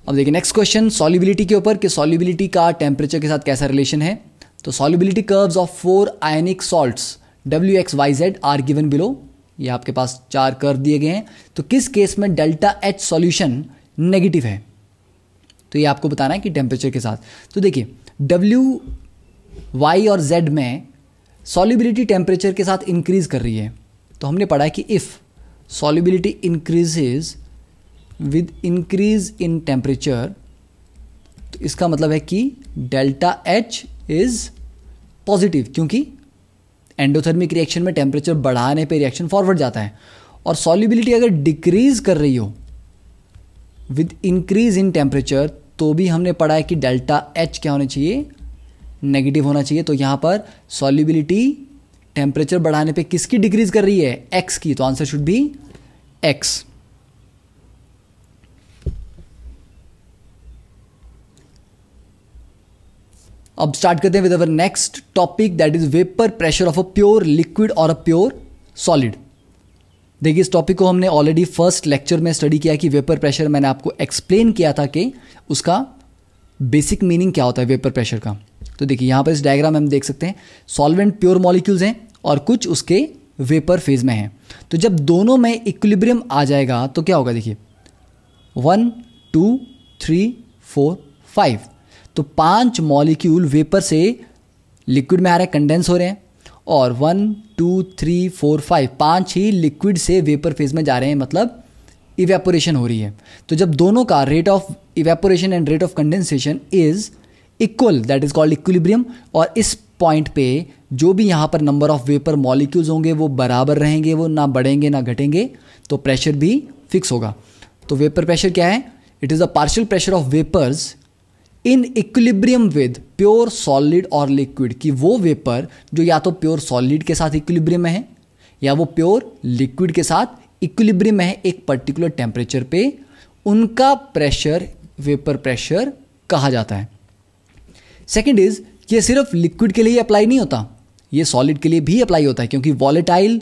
अब देखिए नेक्स्ट क्वेश्चन सॉलिबिलिटी के ऊपर कि सॉलिबिलिटी का टेम्परेचर के साथ कैसा रिलेशन है तो solubility curves of four ionic salts W X Y Z are given below ये आपके पास चार कर्व दिए गए हैं तो किस केस में डेल्टा एच सॉल्यूशन नेगेटिव है तो ये आपको बताना है कि टेम्परेचर के साथ तो देखिए डब्ल्यू वाई और जेड में सॉलिबिलिटी टेम्परेचर के साथ इंक्रीज़ कर रही है तो हमने पढ़ा है कि if solubility increases with increase in temperature तो इसका मतलब है कि डेल्टा एच इज़ पॉजिटिव क्योंकि एंडोथर्मिक रिएक्शन में टेम्परेचर बढ़ाने पे रिएक्शन फॉरवर्ड जाता है और सॉलिबिलिटी अगर डिक्रीज कर रही हो विद इंक्रीज इन टेम्परेचर तो भी हमने पढ़ा है कि डेल्टा एच क्या होना चाहिए नेगेटिव होना चाहिए तो यहाँ पर सॉल्यूबिलिटी टेम्परेचर बढ़ाने पे किसकी डिक्रीज कर रही है एक्स की तो आंसर शुड बी एक्स अब स्टार्ट करते हैं with our next topic that is vapour pressure of a pure liquid और अ प्योर सॉलिड देखिए इस टॉपिक को हमने ऑलरेडी फर्स्ट लेक्चर में स्टडी किया कि वेपर प्रेशर मैंने आपको एक्सप्लेन किया था कि उसका बेसिक मीनिंग क्या होता है वेपर प्रेशर का तो देखिए यहाँ पर इस डायग्राम में हम देख सकते हैं सॉल्वेंट प्योर मॉलिक्यूल्स हैं और कुछ उसके वेपर फेज में हैं तो जब दोनों में इक्विलिब्रियम आ जाएगा तो क्या होगा देखिए one two three four five तो पांच मॉलिक्यूल वेपर से लिक्विड में आ रहे हैं कंडेंस हो रहे हैं और one two three four five पांच ही लिक्विड से वेपर फेज में जा रहे हैं मतलब इवेपोरेशन हो रही है तो जब दोनों का rate of evaporation and rate of condensation is equal that is called equilibrium और इस पॉइंट पे जो भी यहाँ पर नंबर ऑफ वेपर मॉलिक्यूल्स होंगे वो बराबर रहेंगे वो ना बढ़ेंगे ना घटेंगे तो प्रेशर भी फिक्स होगा तो वेपर प्रेशर क्या है it is the partial pressure of vapours in equilibrium with pure solid और लिक्विड कि वो वेपर जो या तो प्योर सॉलिड के साथ इक्विलिब्रियम में है या वो प्योर लिक्विड के साथ इक्विलिब्रियम है एक पर्टिकुलर टेम्परेचर पे उनका प्रेशर वेपर प्रेशर कहा जाता है सेकेंड इज ये सिर्फ लिक्विड के लिए अप्लाई नहीं होता ये सॉलिड के लिए भी अप्लाई होता है क्योंकि वॉलेटाइल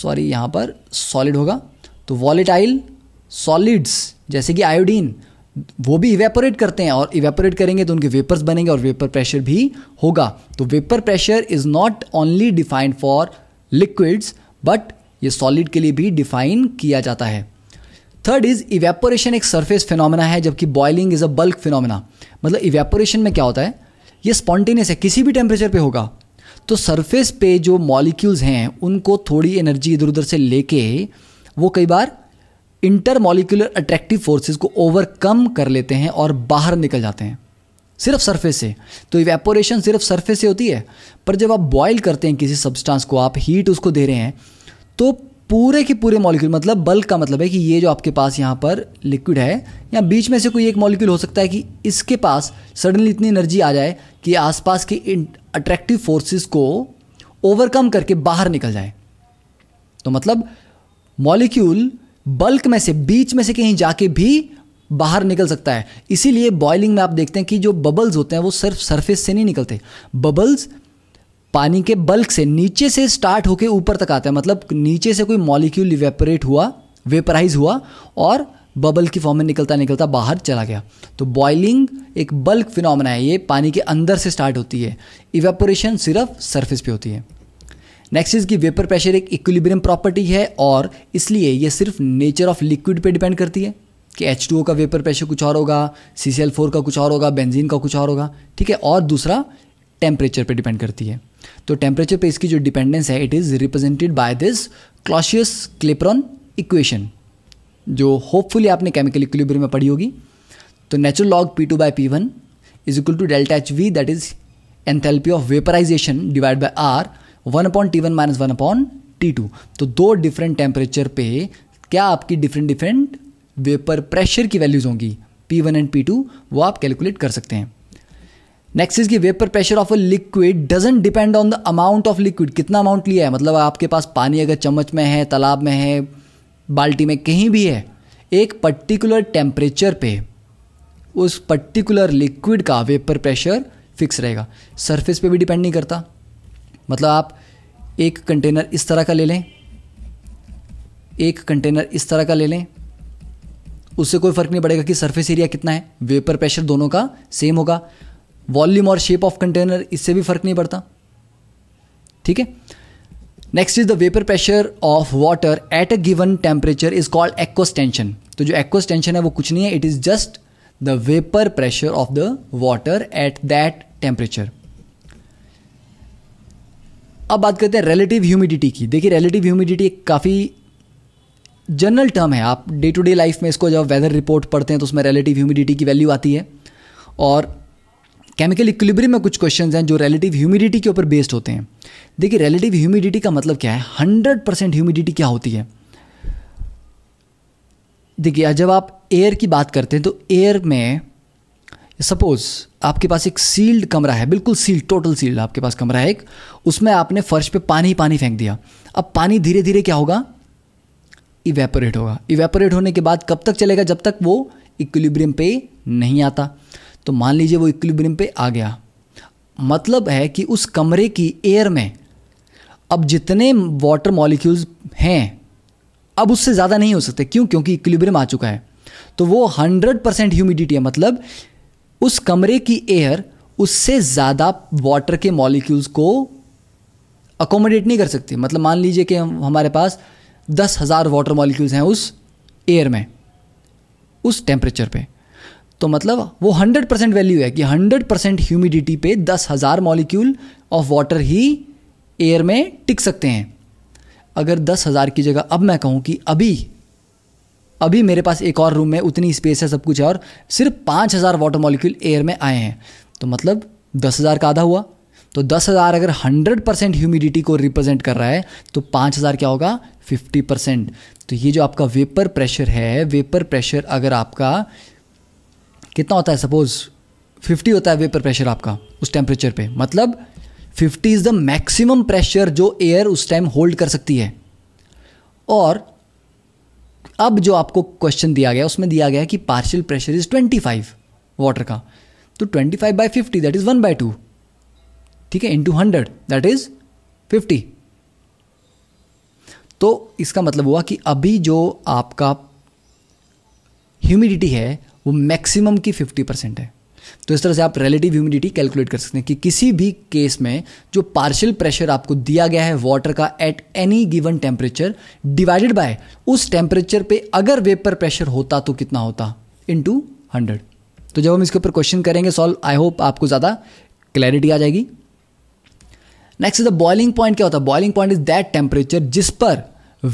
सॉरी यहां पर सॉलिड होगा तो वॉलेटाइल सॉलिड्स जैसे कि आयोडीन वो भी इवेपोरेट करते हैं और इवेपोरेट करेंगे तो उनके वेपर्स बनेंगे और वेपर प्रेशर भी होगा तो vapour pressure is not only defined for liquids but ये सॉलिड के लिए भी डिफाइन किया जाता है थर्ड इज इवेपोरेशन एक सरफेस फिनोमेना है जबकि boiling is a bulk phenomena मतलब इवेपोरेशन में क्या होता है ये स्पॉन्टेनियस है किसी भी टेम्परेचर पे होगा तो सरफेस पे जो मॉलिक्यूल्स हैं उनको थोड़ी एनर्जी इधर उधर से लेके वो कई बार इंटर मॉलिक्यूलर अट्रैक्टिव फोर्सेस को ओवरकम कर लेते हैं और बाहर निकल जाते हैं सिर्फ सरफेस से तो इवेपोरेशन सिर्फ सरफेस से होती है पर जब आप बॉयल करते हैं किसी सब्सटेंस को आप हीट उसको दे रहे हैं तो पूरे के पूरे मॉलिक्यूल मतलब बल्क का मतलब है कि ये जो आपके पास यहाँ पर लिक्विड है या बीच में से कोई एक मॉलिक्यूल हो सकता है कि इसके पास सडनली इतनी एनर्जी आ जाए कि आसपास के अट्रैक्टिव फोर्सेस को ओवरकम करके बाहर निकल जाए तो मतलब मॉलिक्यूल बल्क में से बीच में से कहीं जाके भी बाहर निकल सकता है इसीलिए बॉयलिंग में आप देखते हैं कि जो बबल्स होते हैं वो सिर्फ सरफेस से नहीं निकलते बबल्स पानी के बल्क से नीचे से स्टार्ट होके ऊपर तक आता है मतलब नीचे से कोई मॉलिक्यूल इवेपोरेट हुआ वेपराइज हुआ और बबल की फॉर्म में निकलता निकलता बाहर चला गया तो बॉइलिंग एक बल्क फिनोमेना है ये पानी के अंदर से स्टार्ट होती है इवेपोरेशन सिर्फ सरफेस पे होती है नेक्स्ट इज़ की वेपर प्रेशर एक इक्विलिब्रियम प्रॉपर्टी है और इसलिए ये सिर्फ नेचर ऑफ लिक्विड पे डिपेंड करती है कि एच का वेपर प्रेशर कुछ और होगा सी का कुछ और होगा बेंजीन का कुछ और होगा ठीक है और दूसरा टेम्परेचर पर डिपेंड करती है तो टेम्परेचर पे इसकी जो डिपेंडेंस है it is represented by this Clausius Clapeyron equation जो होपफुली आपने केमिकल इक्विलिब्रियम में पढ़ी होगी तो natural log P two by P one is equal to delta H V that is enthalpy of vaporisation divide by R one upon T one minus one upon T two तो दो different temperature पे क्या आपकी different different vapour pressure की values होंगी P one and P to वो आप calculate कर सकते हैं नेक्स्ट इज की vapour pressure of a liquid doesn't depend on the amount of liquid कितना अमाउंट लिया है मतलब आपके पास पानी अगर चम्मच में है तालाब में है बाल्टी में कहीं भी है एक पर्टिकुलर टेम्परेचर पे उस पर्टिकुलर लिक्विड का वेपर प्रेशर फिक्स रहेगा सरफेस पे भी डिपेंड नहीं करता मतलब आप एक कंटेनर इस तरह का ले लें एक कंटेनर इस तरह का ले लें उससे कोई फर्क नहीं पड़ेगा कि सरफेस एरिया कितना है वेपर प्रेशर दोनों का सेम होगा वॉल्यूम और शेप ऑफ कंटेनर इससे भी फर्क नहीं पड़ता ठीक है next is the vapour pressure of water at a given temperature is called aqueous tension तो जो एक्वस्टेंशन है वो कुछ नहीं है it is just the vapour pressure of the water at that temperature अब बात करते हैं रिलेटिव ह्यूमिडिटी की देखिए रिलेटिव ह्यूमिडिटी एक काफ़ी जनरल टर्म है आप डे टू डे लाइफ में इसको जब वेदर रिपोर्ट पढ़ते हैं तो उसमें रिलेटिव ह्यूमिडिटी की वैल्यू आती है और केमिकल इक्विलिब्रियम में कुछ क्वेश्चंस हैं जो रिलेटिव ह्यूमिडिटी के ऊपर बेस्ड होते हैं देखिए रिलेटिव ह्यूमिडिटी का मतलब क्या है हंड्रेड परसेंट ह्यूमिडिटी क्या होती है देखिए जब आप एयर की बात करते हैं तो एयर में सपोज आपके पास एक सील्ड कमरा है बिल्कुल सील्ड टोटल सील्ड आपके पास कमरा है एक उसमें आपने फर्श पे पानी ही पानी फेंक दिया अब पानी धीरे धीरे क्या होगा इवेपोरेट होगा इवेपोरेट होने के बाद कब तक चलेगा जब तक वो इक्विलिब्रियम पे नहीं आता तो मान लीजिए वो इक्विलिब्रियम पे आ गया मतलब है कि उस कमरे की एयर में अब जितने वाटर मॉलिक्यूल्स हैं अब उससे ज़्यादा नहीं हो सकते क्यों क्योंकि इक्विलिब्रियम आ चुका है तो वो हंड्रेड परसेंट ह्यूमिडिटी है मतलब उस कमरे की एयर उससे ज़्यादा वाटर के मॉलिक्यूल्स को अकोमोडेट नहीं कर सकती मतलब मान लीजिए कि हमारे पास दस हज़ार वाटर मॉलिक्यूल्स हैं उस एयर में उस टेम्परेचर पे तो मतलब वो 100 परसेंट वैल्यू है कि 100 परसेंट ह्यूमिडिटी पे दस हज़ार मॉलिक्यूल ऑफ वाटर ही एयर में टिक सकते हैं अगर दस हज़ार की जगह अब मैं कहूँ कि अभी अभी मेरे पास एक और रूम में उतनी स्पेस है सब कुछ है और सिर्फ पाँच हज़ार वाटर मॉलिक्यूल एयर में आए हैं तो मतलब दस हज़ार का आधा हुआ तो दस हज़ार अगर हंड्रेड परसेंट ह्यूमिडिटी को रिप्रेजेंट कर रहा है तो पाँच हज़ार क्या होगा फिफ्टी परसेंट तो ये जो आपका वेपर प्रेशर है वेपर प्रेशर अगर आपका कितना होता है सपोज फिफ्टी होता है वेपर प्रेशर आपका उस टेम्परेचर पे मतलब fifty is the maximum pressure जो एयर उस टाइम होल्ड कर सकती है और अब जो आपको क्वेश्चन दिया गया उसमें दिया गया कि partial pressure is twenty five water का तो twenty five by fifty that is one by two ठीक है into hundred that is fifty तो इसका मतलब हुआ कि अभी जो आपका ह्यूमिडिटी है वो मैक्सिमम की फिफ्टी परसेंट है तो इस तरह से आप रिलेटिव ह्यूमिडिटी कैलकुलेट कर सकते हैं कि किसी भी केस में जो पार्शियल प्रेशर आपको दिया गया है वाटर का at any given temperature divided by उस टेम्परेचर पे अगर वेपर प्रेशर होता तो कितना होता इन टू हंड्रेड तो जब हम इसके ऊपर क्वेश्चन करेंगे सॉल्व आई होप आपको ज़्यादा क्लैरिटी आ जाएगी next is the boiling point क्या होता है boiling point is that temperature जिस पर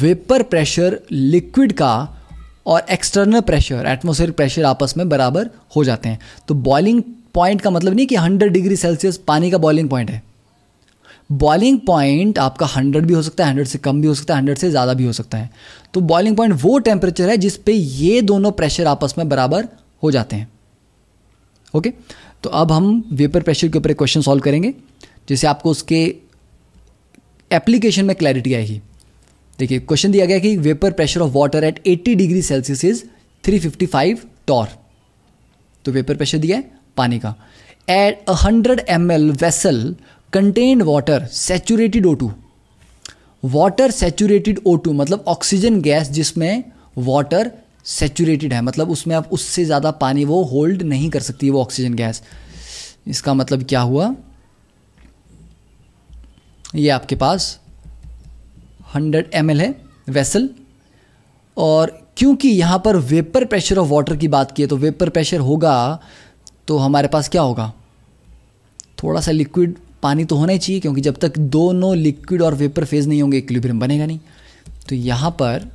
वेपर प्रेशर लिक्विड का और एक्सटर्नल प्रेशर एटमोसफेयर प्रेशर आपस में बराबर हो जाते हैं तो बॉइलिंग पॉइंट का मतलब नहीं कि 100 डिग्री सेल्सियस पानी का बॉइलिंग पॉइंट है बॉइलिंग पॉइंट आपका 100 भी हो सकता है 100 से कम भी हो सकता है 100 से ज़्यादा भी हो सकता है तो बॉइलिंग पॉइंट वो टेम्परेचर है जिस पे ये दोनों प्रेशर आपस में बराबर हो जाते हैं ओके तो अब हम वेपर प्रेशर के ऊपर क्वेश्चन सॉल्व करेंगे जिससे आपको उसके एप्लीकेशन में क्लैरिटी आएगी देखिए क्वेश्चन दिया गया कि vapour pressure of water at 80 degree Celsius is 355 torr तो वेपर प्रेशर दिया है पानी का at a hundred M L vessel contain water saturated O two water saturated O two मतलब ऑक्सीजन गैस जिसमें वाटर सेचूरेटेड है मतलब उसमें आप उससे ज़्यादा पानी वो होल्ड नहीं कर सकती वो ऑक्सीजन गैस इसका मतलब क्या हुआ ये आपके पास हंड्रेड एम है वेसल और क्योंकि यहाँ पर वेपर प्रेशर ऑफ वाटर की बात की है तो वेपर प्रेशर होगा तो हमारे पास क्या होगा थोड़ा सा लिक्विड पानी तो होना ही चाहिए क्योंकि जब तक दोनों लिक्विड और वेपर फेज नहीं होंगे इक्विलिब्रियम बनेगा नहीं तो यहाँ पर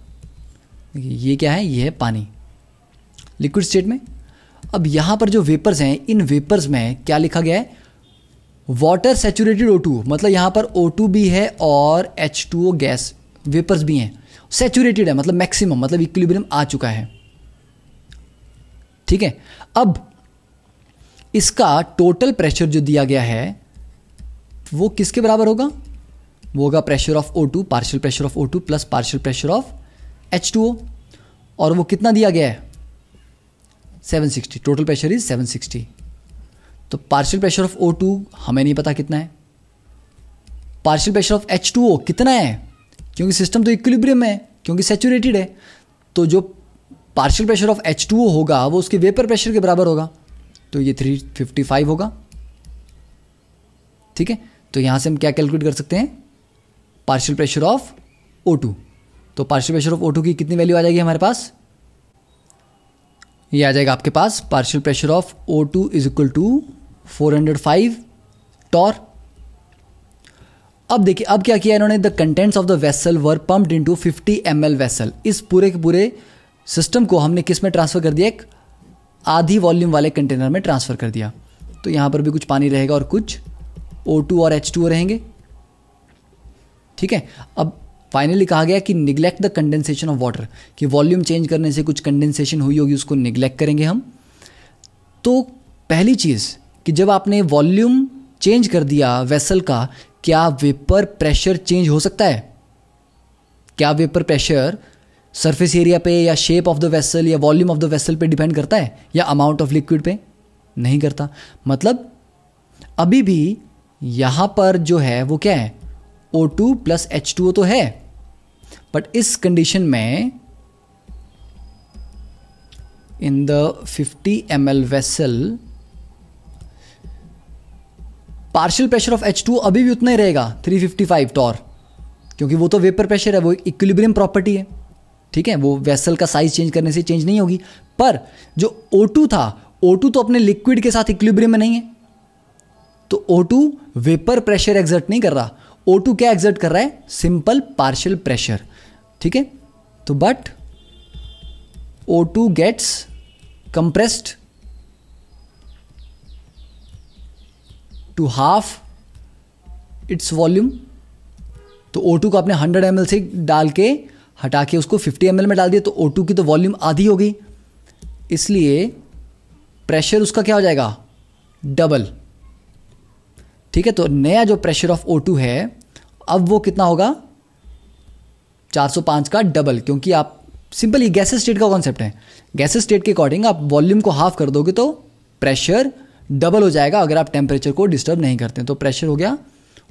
ये क्या है ये है पानी लिक्विड स्टेट में अब यहाँ पर जो वेपर्स हैं इन वेपर्स में क्या लिखा गया है वाटर सेचूरेटेड ओ मतलब यहाँ पर ओ भी है और एच गैस वेपर्स भी हैं सेचूरेटेड है मतलब मैक्सिमम मतलब इक्विलिब्रियम आ चुका है ठीक है अब इसका टोटल प्रेशर जो दिया गया है वो किसके बराबर होगा वो होगा pressure of O two partial pressure of O two plus partial pressure of H two O और वो कितना दिया गया है 760 टोटल प्रेशर इज 760 तो partial pressure of O two हमें नहीं पता कितना है partial pressure of H two O कितना है क्योंकि सिस्टम तो इक्विलिब्रियम है क्योंकि सेचूरेटेड है तो जो partial pressure of H two O होगा वो उसके वेपर प्रेशर के बराबर होगा तो ये थ्री फिफ्टी फाइव होगा ठीक है तो यहां से हम क्या कैलकुलेट कर सकते हैं partial pressure of O two तो partial pressure of O two की कितनी वैल्यू आ जाएगी हमारे पास ये आ जाएगा आपके पास partial pressure of O two is equal to 405 torr अब देखिए अब क्या किया इन्होंने the contents of the vessel were pumped into 50 ml vessel इस पूरे के पूरे सिस्टम को हमने किस में ट्रांसफ़र कर दिया एक आधी वॉल्यूम वाले कंटेनर में ट्रांसफ़र कर दिया तो यहां पर भी कुछ पानी रहेगा और कुछ टू और टू रहेंगे ठीक है अब फाइनली कहा गया कि neglect the condensation of water कि वॉल्यूम चेंज करने से कुछ कंडेंसेशन हुई होगी उसको निग्लेक्ट करेंगे हम तो पहली चीज़ कि जब आपने वॉल्यूम चेंज कर दिया वेसल का क्या वेपर प्रेशर चेंज हो सकता है क्या वेपर प्रेशर सरफेस एरिया पे या शेप ऑफ द वेसल या वॉल्यूम ऑफ द वेसल पे डिपेंड करता है या अमाउंट ऑफ लिक्विड पे नहीं करता मतलब अभी भी यहां पर जो है वो क्या है O two plus H two तो है बट इस कंडीशन में in the 50 M L vessel partial pressure of H two अभी भी उतना ही रहेगा थ्री फिफ्टी फाइव टॉर क्योंकि वो तो वेपर प्रेशर है वो इक्विलिब्रियम प्रॉपर्टी है ठीक है वो वेसल का साइज चेंज करने से चेंज नहीं होगी पर जो टू था टू तो अपने लिक्विड के साथ इक्विलिब्रियम में नहीं है तो टू वेपर प्रेशर एग्जर्ट नहीं कर रहा टू क्या एग्जर्ट कर रहा है सिंपल पार्शियल प्रेशर ठीक है तो but two gets compressed to half its volume तो ओ टू को आपने हंड्रेड एम से डाल के हटा के उसको फिफ्टी एम में डाल दिया तो ओ टू की तो वॉल्यूम आधी हो गई इसलिए प्रेशर उसका क्या हो जाएगा डबल ठीक है तो नया जो प्रेशर ऑफ ओ टू है अब वो कितना होगा 405 का डबल क्योंकि आप सिंपल ये गैसेस स्टेट का कॉन्सेप्ट है गैसेस स्टेट के अकॉर्डिंग आप वॉल्यूम को हाफ कर दोगे तो प्रेशर डबल हो जाएगा अगर आप टेम्परेचर को डिस्टर्ब नहीं करते तो प्रेशर हो गया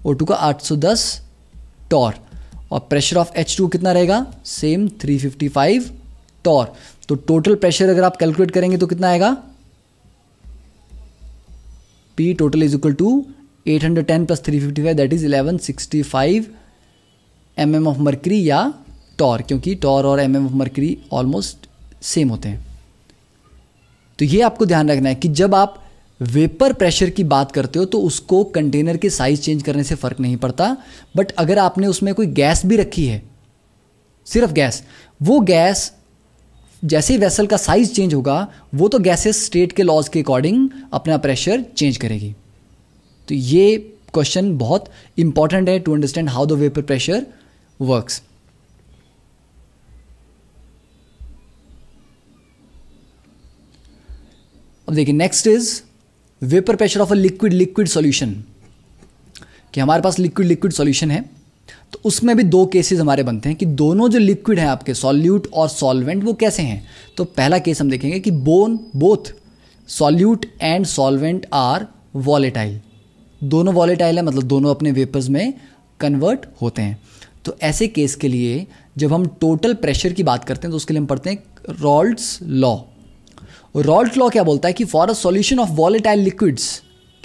ओ टू का 810 टॉर और प्रेशर ऑफ एच टू कितना रहेगा सेम 355 टॉर तो टोटल प्रेशर अगर आप कैलकुलेट करेंगे तो कितना आएगा P total is equal to 810 plus 355 that is 1165 M of mercury या टॉर क्योंकि टॉर और M of mercury almost same होते हैं तो ये आपको ध्यान रखना है कि जब आप वेपर प्रेशर की बात करते हो तो उसको कंटेनर के साइज़ चेंज करने से फ़र्क नहीं पड़ता बट अगर आपने उसमें कोई गैस भी रखी है सिर्फ गैस वो गैस जैसे ही वेसल का साइज़ चेंज होगा वो तो गैसेस स्टेट के लॉज के अकॉर्डिंग अपना प्रेशर चेंज करेगी तो ये क्वेश्चन बहुत इंपॉर्टेंट है to understand how the vapour pressure works अब देखिए next is vapour pressure of a liquid liquid solution कि हमारे पास लिक्विड लिक्विड सॉल्यूशन है तो उसमें भी दो केसेस हमारे बनते हैं कि दोनों जो लिक्विड हैं आपके सॉल्यूट और सॉल्वेंट वो कैसे हैं तो पहला केस हम देखेंगे कि बोन both solute and solvent are volatile दोनों वॉलेटाइल है मतलब दोनों अपने वेपर्स में कन्वर्ट होते हैं तो ऐसे केस के लिए जब हम टोटल प्रेशर की बात करते हैं तो उसके लिए हम पढ़ते हैं रॉल्ड्स लॉ रॉल्ट लॉ क्या बोलता है कि for a solution of volatile liquids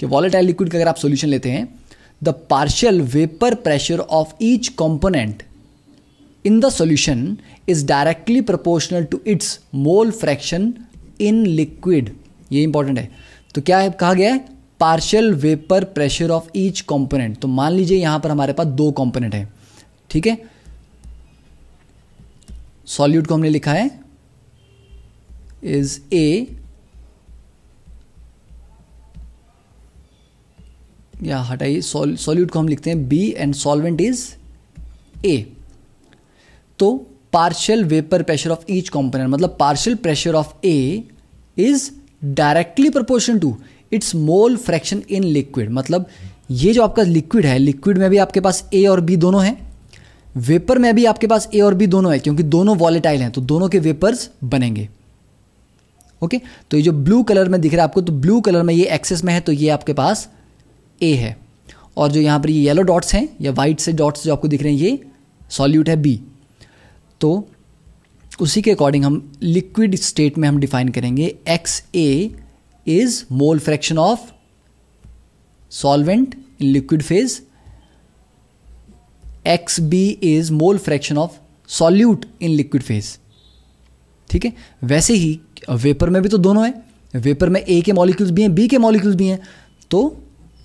कि वॉलेटाइल लिक्विड का अगर आप सॉल्यूशन लेते हैं the partial vapour pressure of each component in the solution is directly proportional to its mole fraction in liquid ये इंपॉर्टेंट है तो क्या है कहा गया है partial vapour pressure of each component तो मान लीजिए यहां पर हमारे पास दो कॉम्पोनेंट है ठीक है सॉल्यूट को हमने लिखा है is A. या हटाइए सॉल्यूट को हम लिखते हैं B and solvent is A तो partial vapour pressure of each component मतलब partial pressure of A is directly proportion to its mole fraction in liquid मतलब ये जो आपका लिक्विड है लिक्विड में भी आपके पास ए और बी दोनों हैं वेपर में भी आपके पास ए और बी दोनों है क्योंकि दोनों वॉलेटाइल हैं तो दोनों के वेपर्स बनेंगे ओके तो ये जो ब्लू कलर में दिख रहा है आपको तो ब्लू कलर में ये एक्सेस में है तो ये आपके पास ए है और जो यहाँ पर ये येलो डॉट्स हैं या वाइट से डॉट्स जो आपको दिख रहे हैं ये सॉल्यूट है बी तो उसी के अकॉर्डिंग हम लिक्विड स्टेट में हम डिफाइन करेंगे X A is mole fraction of solvent in liquid phase X B is mole fraction of solute in liquid phase ठीक है वैसे ही वेपर में भी तो दोनों है वेपर में ए के मॉलिक्यूल्स भी हैं बी के मॉलिक्यूल्स भी हैं तो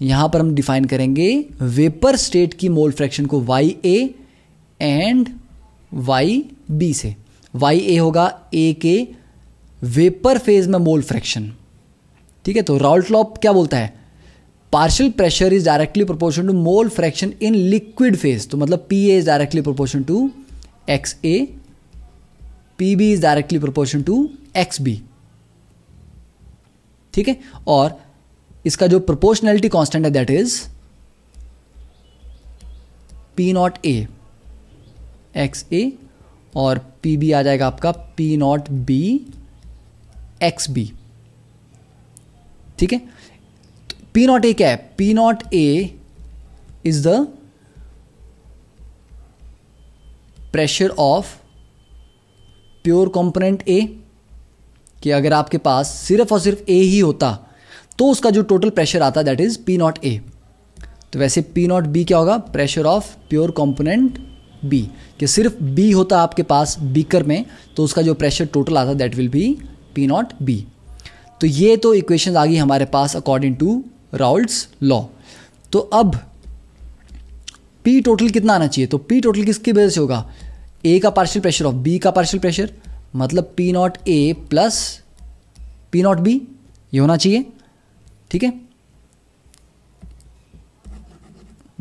यहाँ पर हम डिफाइन करेंगे वेपर स्टेट की मोल फ्रैक्शन को Y A and Y B से वाई ए होगा ए के वेपर फेज में मोल फ्रैक्शन ठीक है तो राउल्ट लॉप क्या बोलता है partial pressure is directly proportion to mole fraction in liquid phase तो मतलब P A is directly proportion to X A P B is directly proportion to X B ठीक है और इसका जो प्रोपोर्शनैलिटी कांस्टेंट है that is P naught A X A और P B आ जाएगा आपका P naught B X B ठीक है पी नॉट ए क्या है P naught A is the pressure of pure component A कि अगर आपके पास सिर्फ और सिर्फ ए ही होता तो उसका जो टोटल प्रेशर आता that is P naught A तो वैसे पी नॉट बी क्या होगा pressure of pure component B कि सिर्फ बी होता आपके पास बीकर में तो उसका जो प्रेशर टोटल आता that will be P naught B तो ये तो इक्वेशन आ गई हमारे पास अकॉर्डिंग टू राउल्ड्स लॉ तो अब पी टोटल कितना आना चाहिए तो पी टोटल किसकी वजह से होगा ए का पार्शियल प्रेशर ऑफ बी का पार्शियल प्रेशर मतलब P naught A plus P naught B ये होना चाहिए ठीक है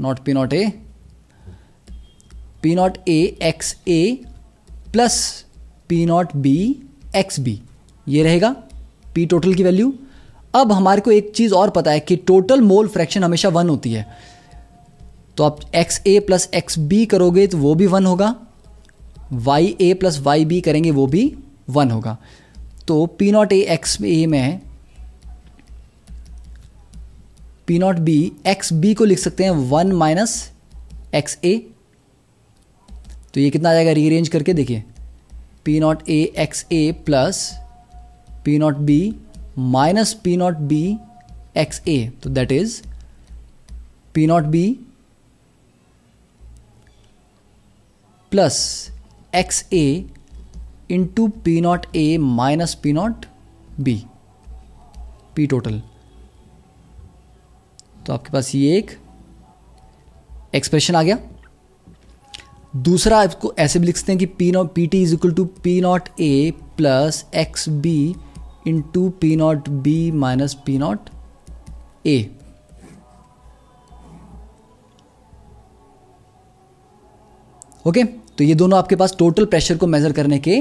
naught P naught A P naught A X A plus P naught B X B ये रहेगा पी टोटल की वैल्यू अब हमारे को एक चीज़ और पता है कि टोटल मोल फ्रैक्शन हमेशा वन होती है तो आप X A plus X B करोगे तो वो भी वन होगा Y A plus Y B करेंगे वो भी वन होगा तो P naught A X A में P naught B X B को लिख सकते हैं वन माइनस एक्स ए तो ये कितना आ जाएगा रीअरेंज करके देखिए P naught A X A plus P naught B minus P naught B X A तो that is P naught B plus X A into P naught A minus P naught B P total तो आपके पास ये एक expression आ गया दूसरा आपको ऐसे भी लिख सकते हैं कि P naught P T is equal to P naught A plus X B into P naught B minus P naught A okay okay? तो ये दोनों आपके पास टोटल प्रेशर को मेजर करने के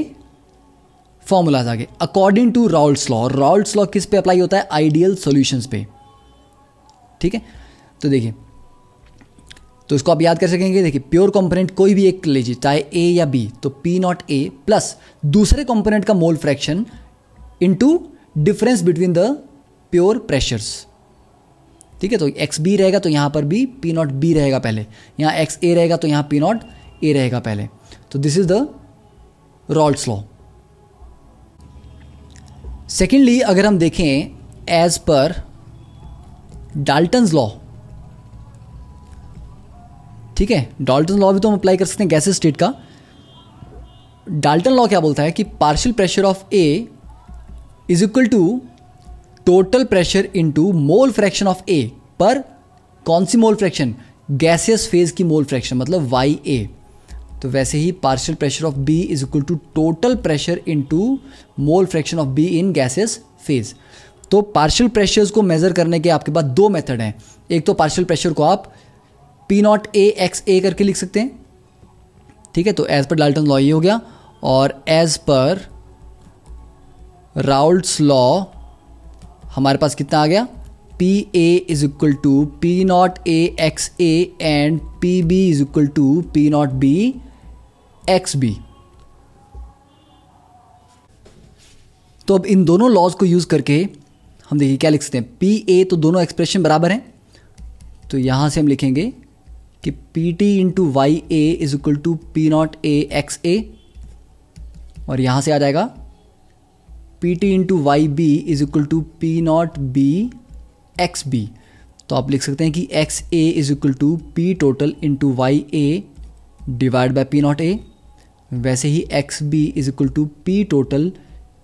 फॉर्मूलाज आगे according to Raoult's law Raoult law किस पे अप्लाई होता है आइडियल सॉल्यूशंस पे ठीक है तो देखिए तो इसको आप याद कर सकेंगे देखिए प्योर कंपोनेंट कोई भी एक लीजिए चाहे ए या बी तो पी नॉट ए प्लस दूसरे कंपोनेंट का mole fraction into difference between the pure pressures ठीक है तो एक्स बी रहेगा तो यहां पर भी पी नॉट बी रहेगा पहले यहां एक्स ए रहेगा तो यहां पी नॉट ए रहेगा पहले तो this is the Raoult's law secondly अगर हम देखें एज पर डाल्टन लॉ ठीक है डाल्टन लॉ भी तो हम अप्लाई कर सकते हैं गैसेज स्टेट का डाल्टन लॉ क्या बोलता है कि partial pressure of A is equal to total pressure into mole fraction of A पर कौन सी मोल फ्रैक्शन गैसियस फेज की मोल फ्रैक्शन मतलब वाई ए तो वैसे ही partial pressure of B is equal to total pressure into mole fraction of B in gases phase तो partial pressures को मेज़र करने के आपके पास दो मेथड हैं एक तो पार्शियल प्रेशर को आप P naught A X A करके लिख सकते हैं ठीक है तो एज पर डाल्टन लॉ ये हो गया और एज पर राउल्ट्स लॉ हमारे पास कितना आ गया P A is equal to P naught A X A and P B is equal to P naught B X B तो अब इन दोनों लॉज को यूज़ करके हम देखिए क्या लिख सकते हैं पी ए तो दोनों एक्सप्रेशन बराबर हैं तो यहां से हम लिखेंगे कि P T into Y A is equal to P naught A X A और यहां से आ जाएगा P T into Y B is equal to P naught B X B तो आप लिख सकते हैं कि X A is equal to P total into Y A divide by P naught A वैसे ही X B is equal to P total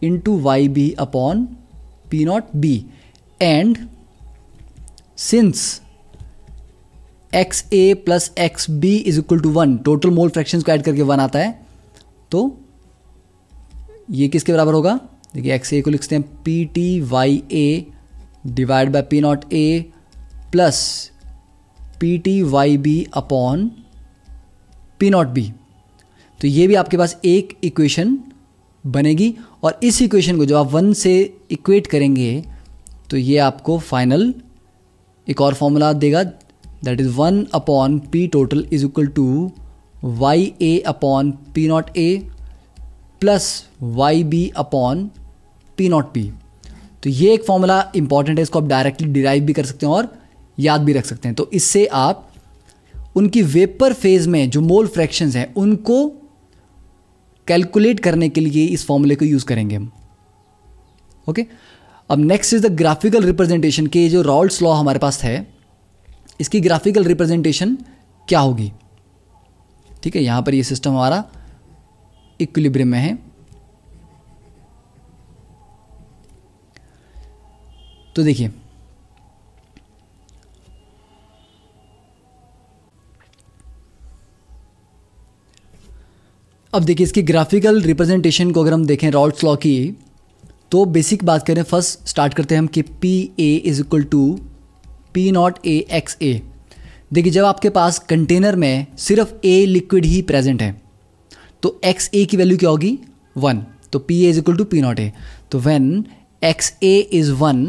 into Y B upon P naught B and since X A plus X B is equal to one total mole fraction को add करके one आता है तो ये किसके बराबर होगा देखिए एक्स ए को लिखते हैं P T Y A divide by P naught A plus P T Y B upon P naught B तो ये भी आपके पास एक इक्वेशन बनेगी और इस इक्वेशन को जब आप वन से इक्वेट करेंगे तो ये आपको फाइनल एक और फॉर्मूला देगा that is one upon P total is equal to Y A upon P naught A plus Y B upon P naught P तो ये एक फॉर्मूला इंपॉर्टेंट है इसको आप डायरेक्टली डिराइव भी कर सकते हैं और याद भी रख सकते हैं तो इससे आप उनकी वेपर फेज में जो मोल फ्रैक्शंस हैं उनको कैलकुलेट करने के लिए इस फॉर्मूले को यूज़ करेंगे हम ओके अब next is the graphical representation के जो रॉल्ड्स लॉ हमारे पास है इसकी ग्राफिकल रिप्रेजेंटेशन क्या होगी ठीक है यहां पर ये सिस्टम हमारा इक्विलिब्रियम में है तो देखिए अब देखिए इसकी ग्राफिकल रिप्रेजेंटेशन को अगर हम देखें रॉल्ट लॉ की तो बेसिक बात करें फर्स्ट स्टार्ट करते हैं हम कि P A is equal to P naught A X A देखिए जब आपके पास कंटेनर में सिर्फ ए लिक्विड ही प्रेजेंट है तो एक्स ए की वैल्यू क्या होगी वन तो P A is equal to P naught A तो when X A is one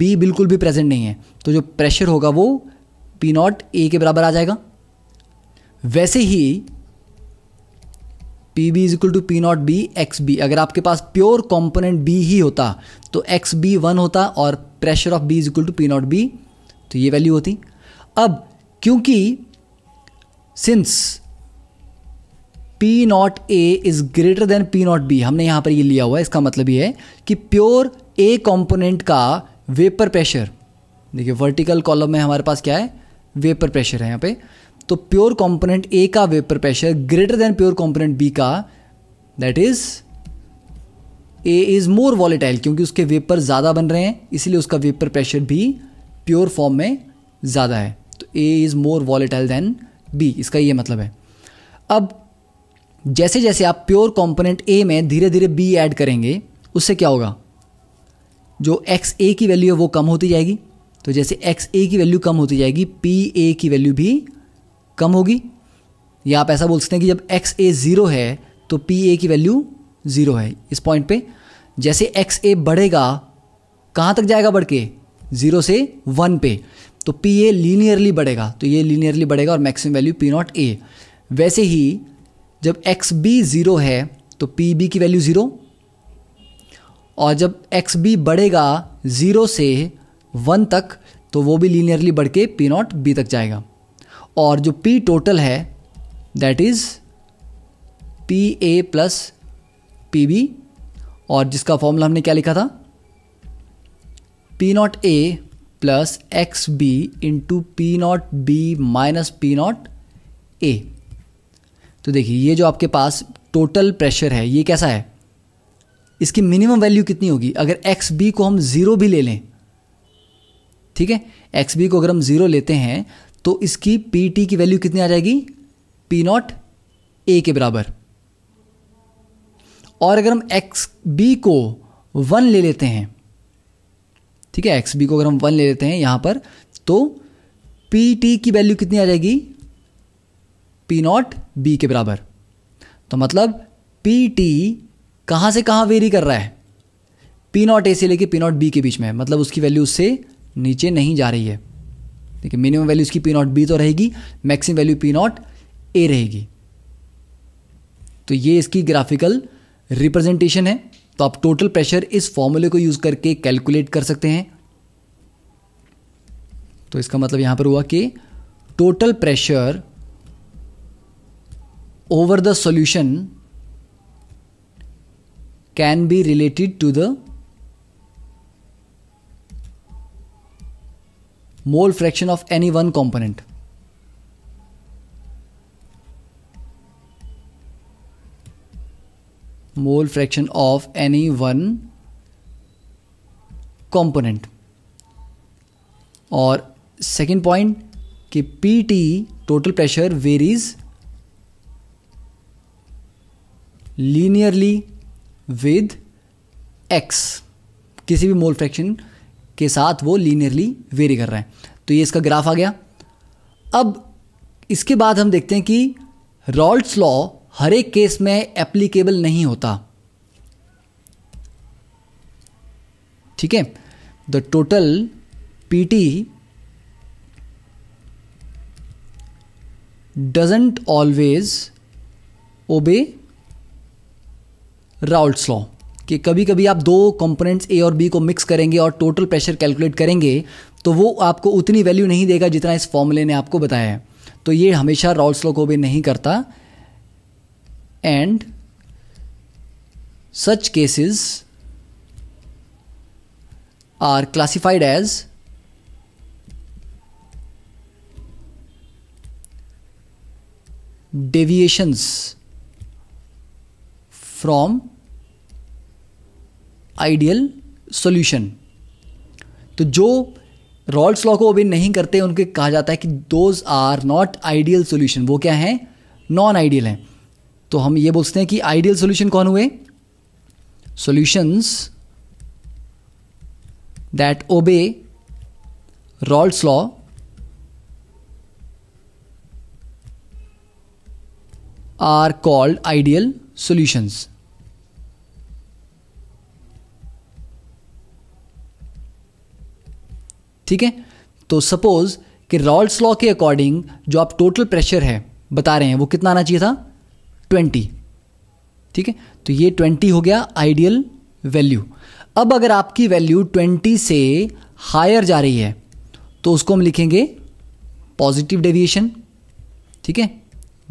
B बिल्कुल भी प्रेजेंट नहीं है तो जो प्रेशर होगा वो पी नॉट ए के बराबर आ जाएगा वैसे ही P B is equal to P naught B X B अगर आपके पास प्योर कॉम्पोनेंट बी ही होता तो एक्स बी वन होता और pressure of B is equal to P naught B तो ये वैल्यू होती अब क्योंकि since P naught A is greater than P naught B हमने यहां पर ये लिया हुआ है इसका मतलब ये है कि प्योर ए कॉम्पोनेंट का वेपर प्रेशर देखिए वर्टिकल कॉलम में हमारे पास क्या है वेपर प्रेशर है यहां पे तो प्योर कंपोनेंट ए का vapour pressure greater than pure component B का that is A is more volatile क्योंकि उसके वेपर ज़्यादा बन रहे हैं इसलिए उसका वेपर प्रेशर भी प्योर फॉर्म में ज़्यादा है तो A is more volatile than B इसका ये मतलब है अब जैसे जैसे आप प्योर कंपोनेंट ए में धीरे धीरे बी ऐड करेंगे उससे क्या होगा जो एक्स ए की वैल्यू है वो कम होती जाएगी तो जैसे एक्स ए की वैल्यू कम होती जाएगी पी ए की वैल्यू भी कम होगी या आप ऐसा बोल सकते हैं कि जब एक्स ए ज़ीरो है तो पी ए की वैल्यू ज़ीरो है इस पॉइंट पे जैसे एक्स ए बढ़ेगा कहाँ तक जाएगा बढ़ के ज़ीरो से वन पे तो पी ए लीनियरली बढ़ेगा तो ये लीनियरली बढ़ेगा और maximum value P naught A वैसे ही जब एक्स बी ज़ीरो है तो पी बी की वैल्यू ज़ीरो और जब एक्स बी बढ़ेगा ज़ीरो से वन तक तो वो भी लीनियरली बढ़ के पी नॉट बी तक जाएगा और जो पी टोटल है that is P A plus P B और जिसका फॉर्मूला हमने क्या लिखा था P naught A plus X B into P naught B minus P naught A तो देखिए ये जो आपके पास टोटल प्रेशर है ये कैसा है इसकी मिनिमम वैल्यू कितनी होगी अगर एक्स बी को हम ज़ीरो भी ले लें ठीक है एक्स बी को अगर हम ज़ीरो लेते हैं तो इसकी पी टी की वैल्यू कितनी आ जाएगी पी नॉट ए के बराबर और अगर हम एक्स बी को वन ले लेते हैं ठीक है एक्स बी को अगर हम वन ले लेते हैं यहां पर तो पी टी की वैल्यू कितनी आ जाएगी पी नॉट बी के बराबर तो मतलब पी टी कहां से कहां वेरी कर रहा है पी नॉट ए से लेके पी नॉट बी के बीच में मतलब उसकी वैल्यू उससे नीचे नहीं जा रही है देखिए मिनिमम वैल्यू इसकी पी नॉट बी तो रहेगी maximum value P naught A रहेगी तो ये इसकी ग्राफिकल रिप्रेजेंटेशन है तो आप टोटल प्रेशर इस फॉर्मूले को यूज करके कैलकुलेट कर सकते हैं तो इसका मतलब यहां पर हुआ कि total pressure over the solution can be related to the mole fraction of any one component mole fraction of any one component और सेकेंड पॉइंट कि P T total pressure varies linearly with X किसी भी mole fraction के साथ वो linearly very कर रहा है तो ये इसका ग्राफ आ गया अब इसके बाद हम देखते हैं कि रॉल्ट्स लॉ हर एक केस में एप्लीकेबल नहीं होता ठीक है the total PT doesn't always obey Raoult law कि कभी कभी आप दो कंपोनेंट्स ए और बी को मिक्स करेंगे और टोटल प्रेशर कैलकुलेट करेंगे तो वो आपको उतनी वैल्यू नहीं देगा जितना इस फॉर्मूले ने आपको बताया है तो ये हमेशा रॉल्स लो को भी नहीं करता and such cases are classified as deviations from ideal solution तो जो रॉल्स लॉ को ओबे नहीं करते उनके कहा जाता है कि those are not ideal solution वो क्या है नॉन आइडियल है तो हम ये बोलते हैं कि आइडियल सोल्यूशन कौन हुए solutions that obey Raoult's law are called ideal solutions ठीक है तो सपोज कि रॉल्स लॉ के अकॉर्डिंग जो आप टोटल प्रेशर है बता रहे हैं वो कितना आना चाहिए था ट्वेंटी ठीक है तो ये ट्वेंटी हो गया आइडियल वैल्यू अब अगर आपकी वैल्यू ट्वेंटी से हायर जा रही है तो उसको हम लिखेंगे पॉजिटिव डेविएशन ठीक है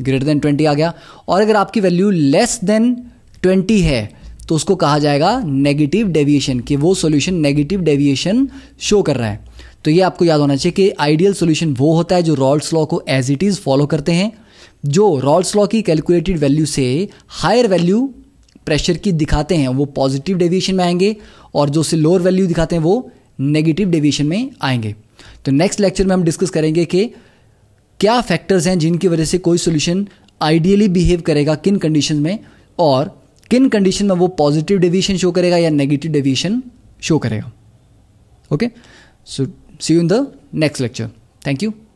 ग्रेटर देन ट्वेंटी आ गया और अगर आपकी वैल्यू लेस देन ट्वेंटी है तो उसको कहा जाएगा नेगेटिव डेविएशन कि वो सॉल्यूशन नेगेटिव डेविएशन शो कर रहा है तो ये आपको याद होना चाहिए कि आइडियल सोल्यूशन वो होता है जो रॉल्स लॉ को एज इट इज़ फॉलो करते हैं जो रॉल्स लॉ की कैलकुलेटेड वैल्यू से हायर वैल्यू प्रेशर की दिखाते हैं वो पॉजिटिव डेविएशन में आएंगे और जो उससे लोअर वैल्यू दिखाते हैं वो नेगेटिव डेविएशन में आएंगे तो नेक्स्ट लेक्चर में हम डिस्कस करेंगे कि क्या फैक्टर्स हैं जिनकी वजह से कोई सोल्यूशन आइडियली बिहेव करेगा किन कंडीशन में और किन कंडीशन में वो पॉजिटिव डेविएशन शो करेगा या नेगेटिव डेविएशन शो करेगा okay so See you in the next lecture. Thank you.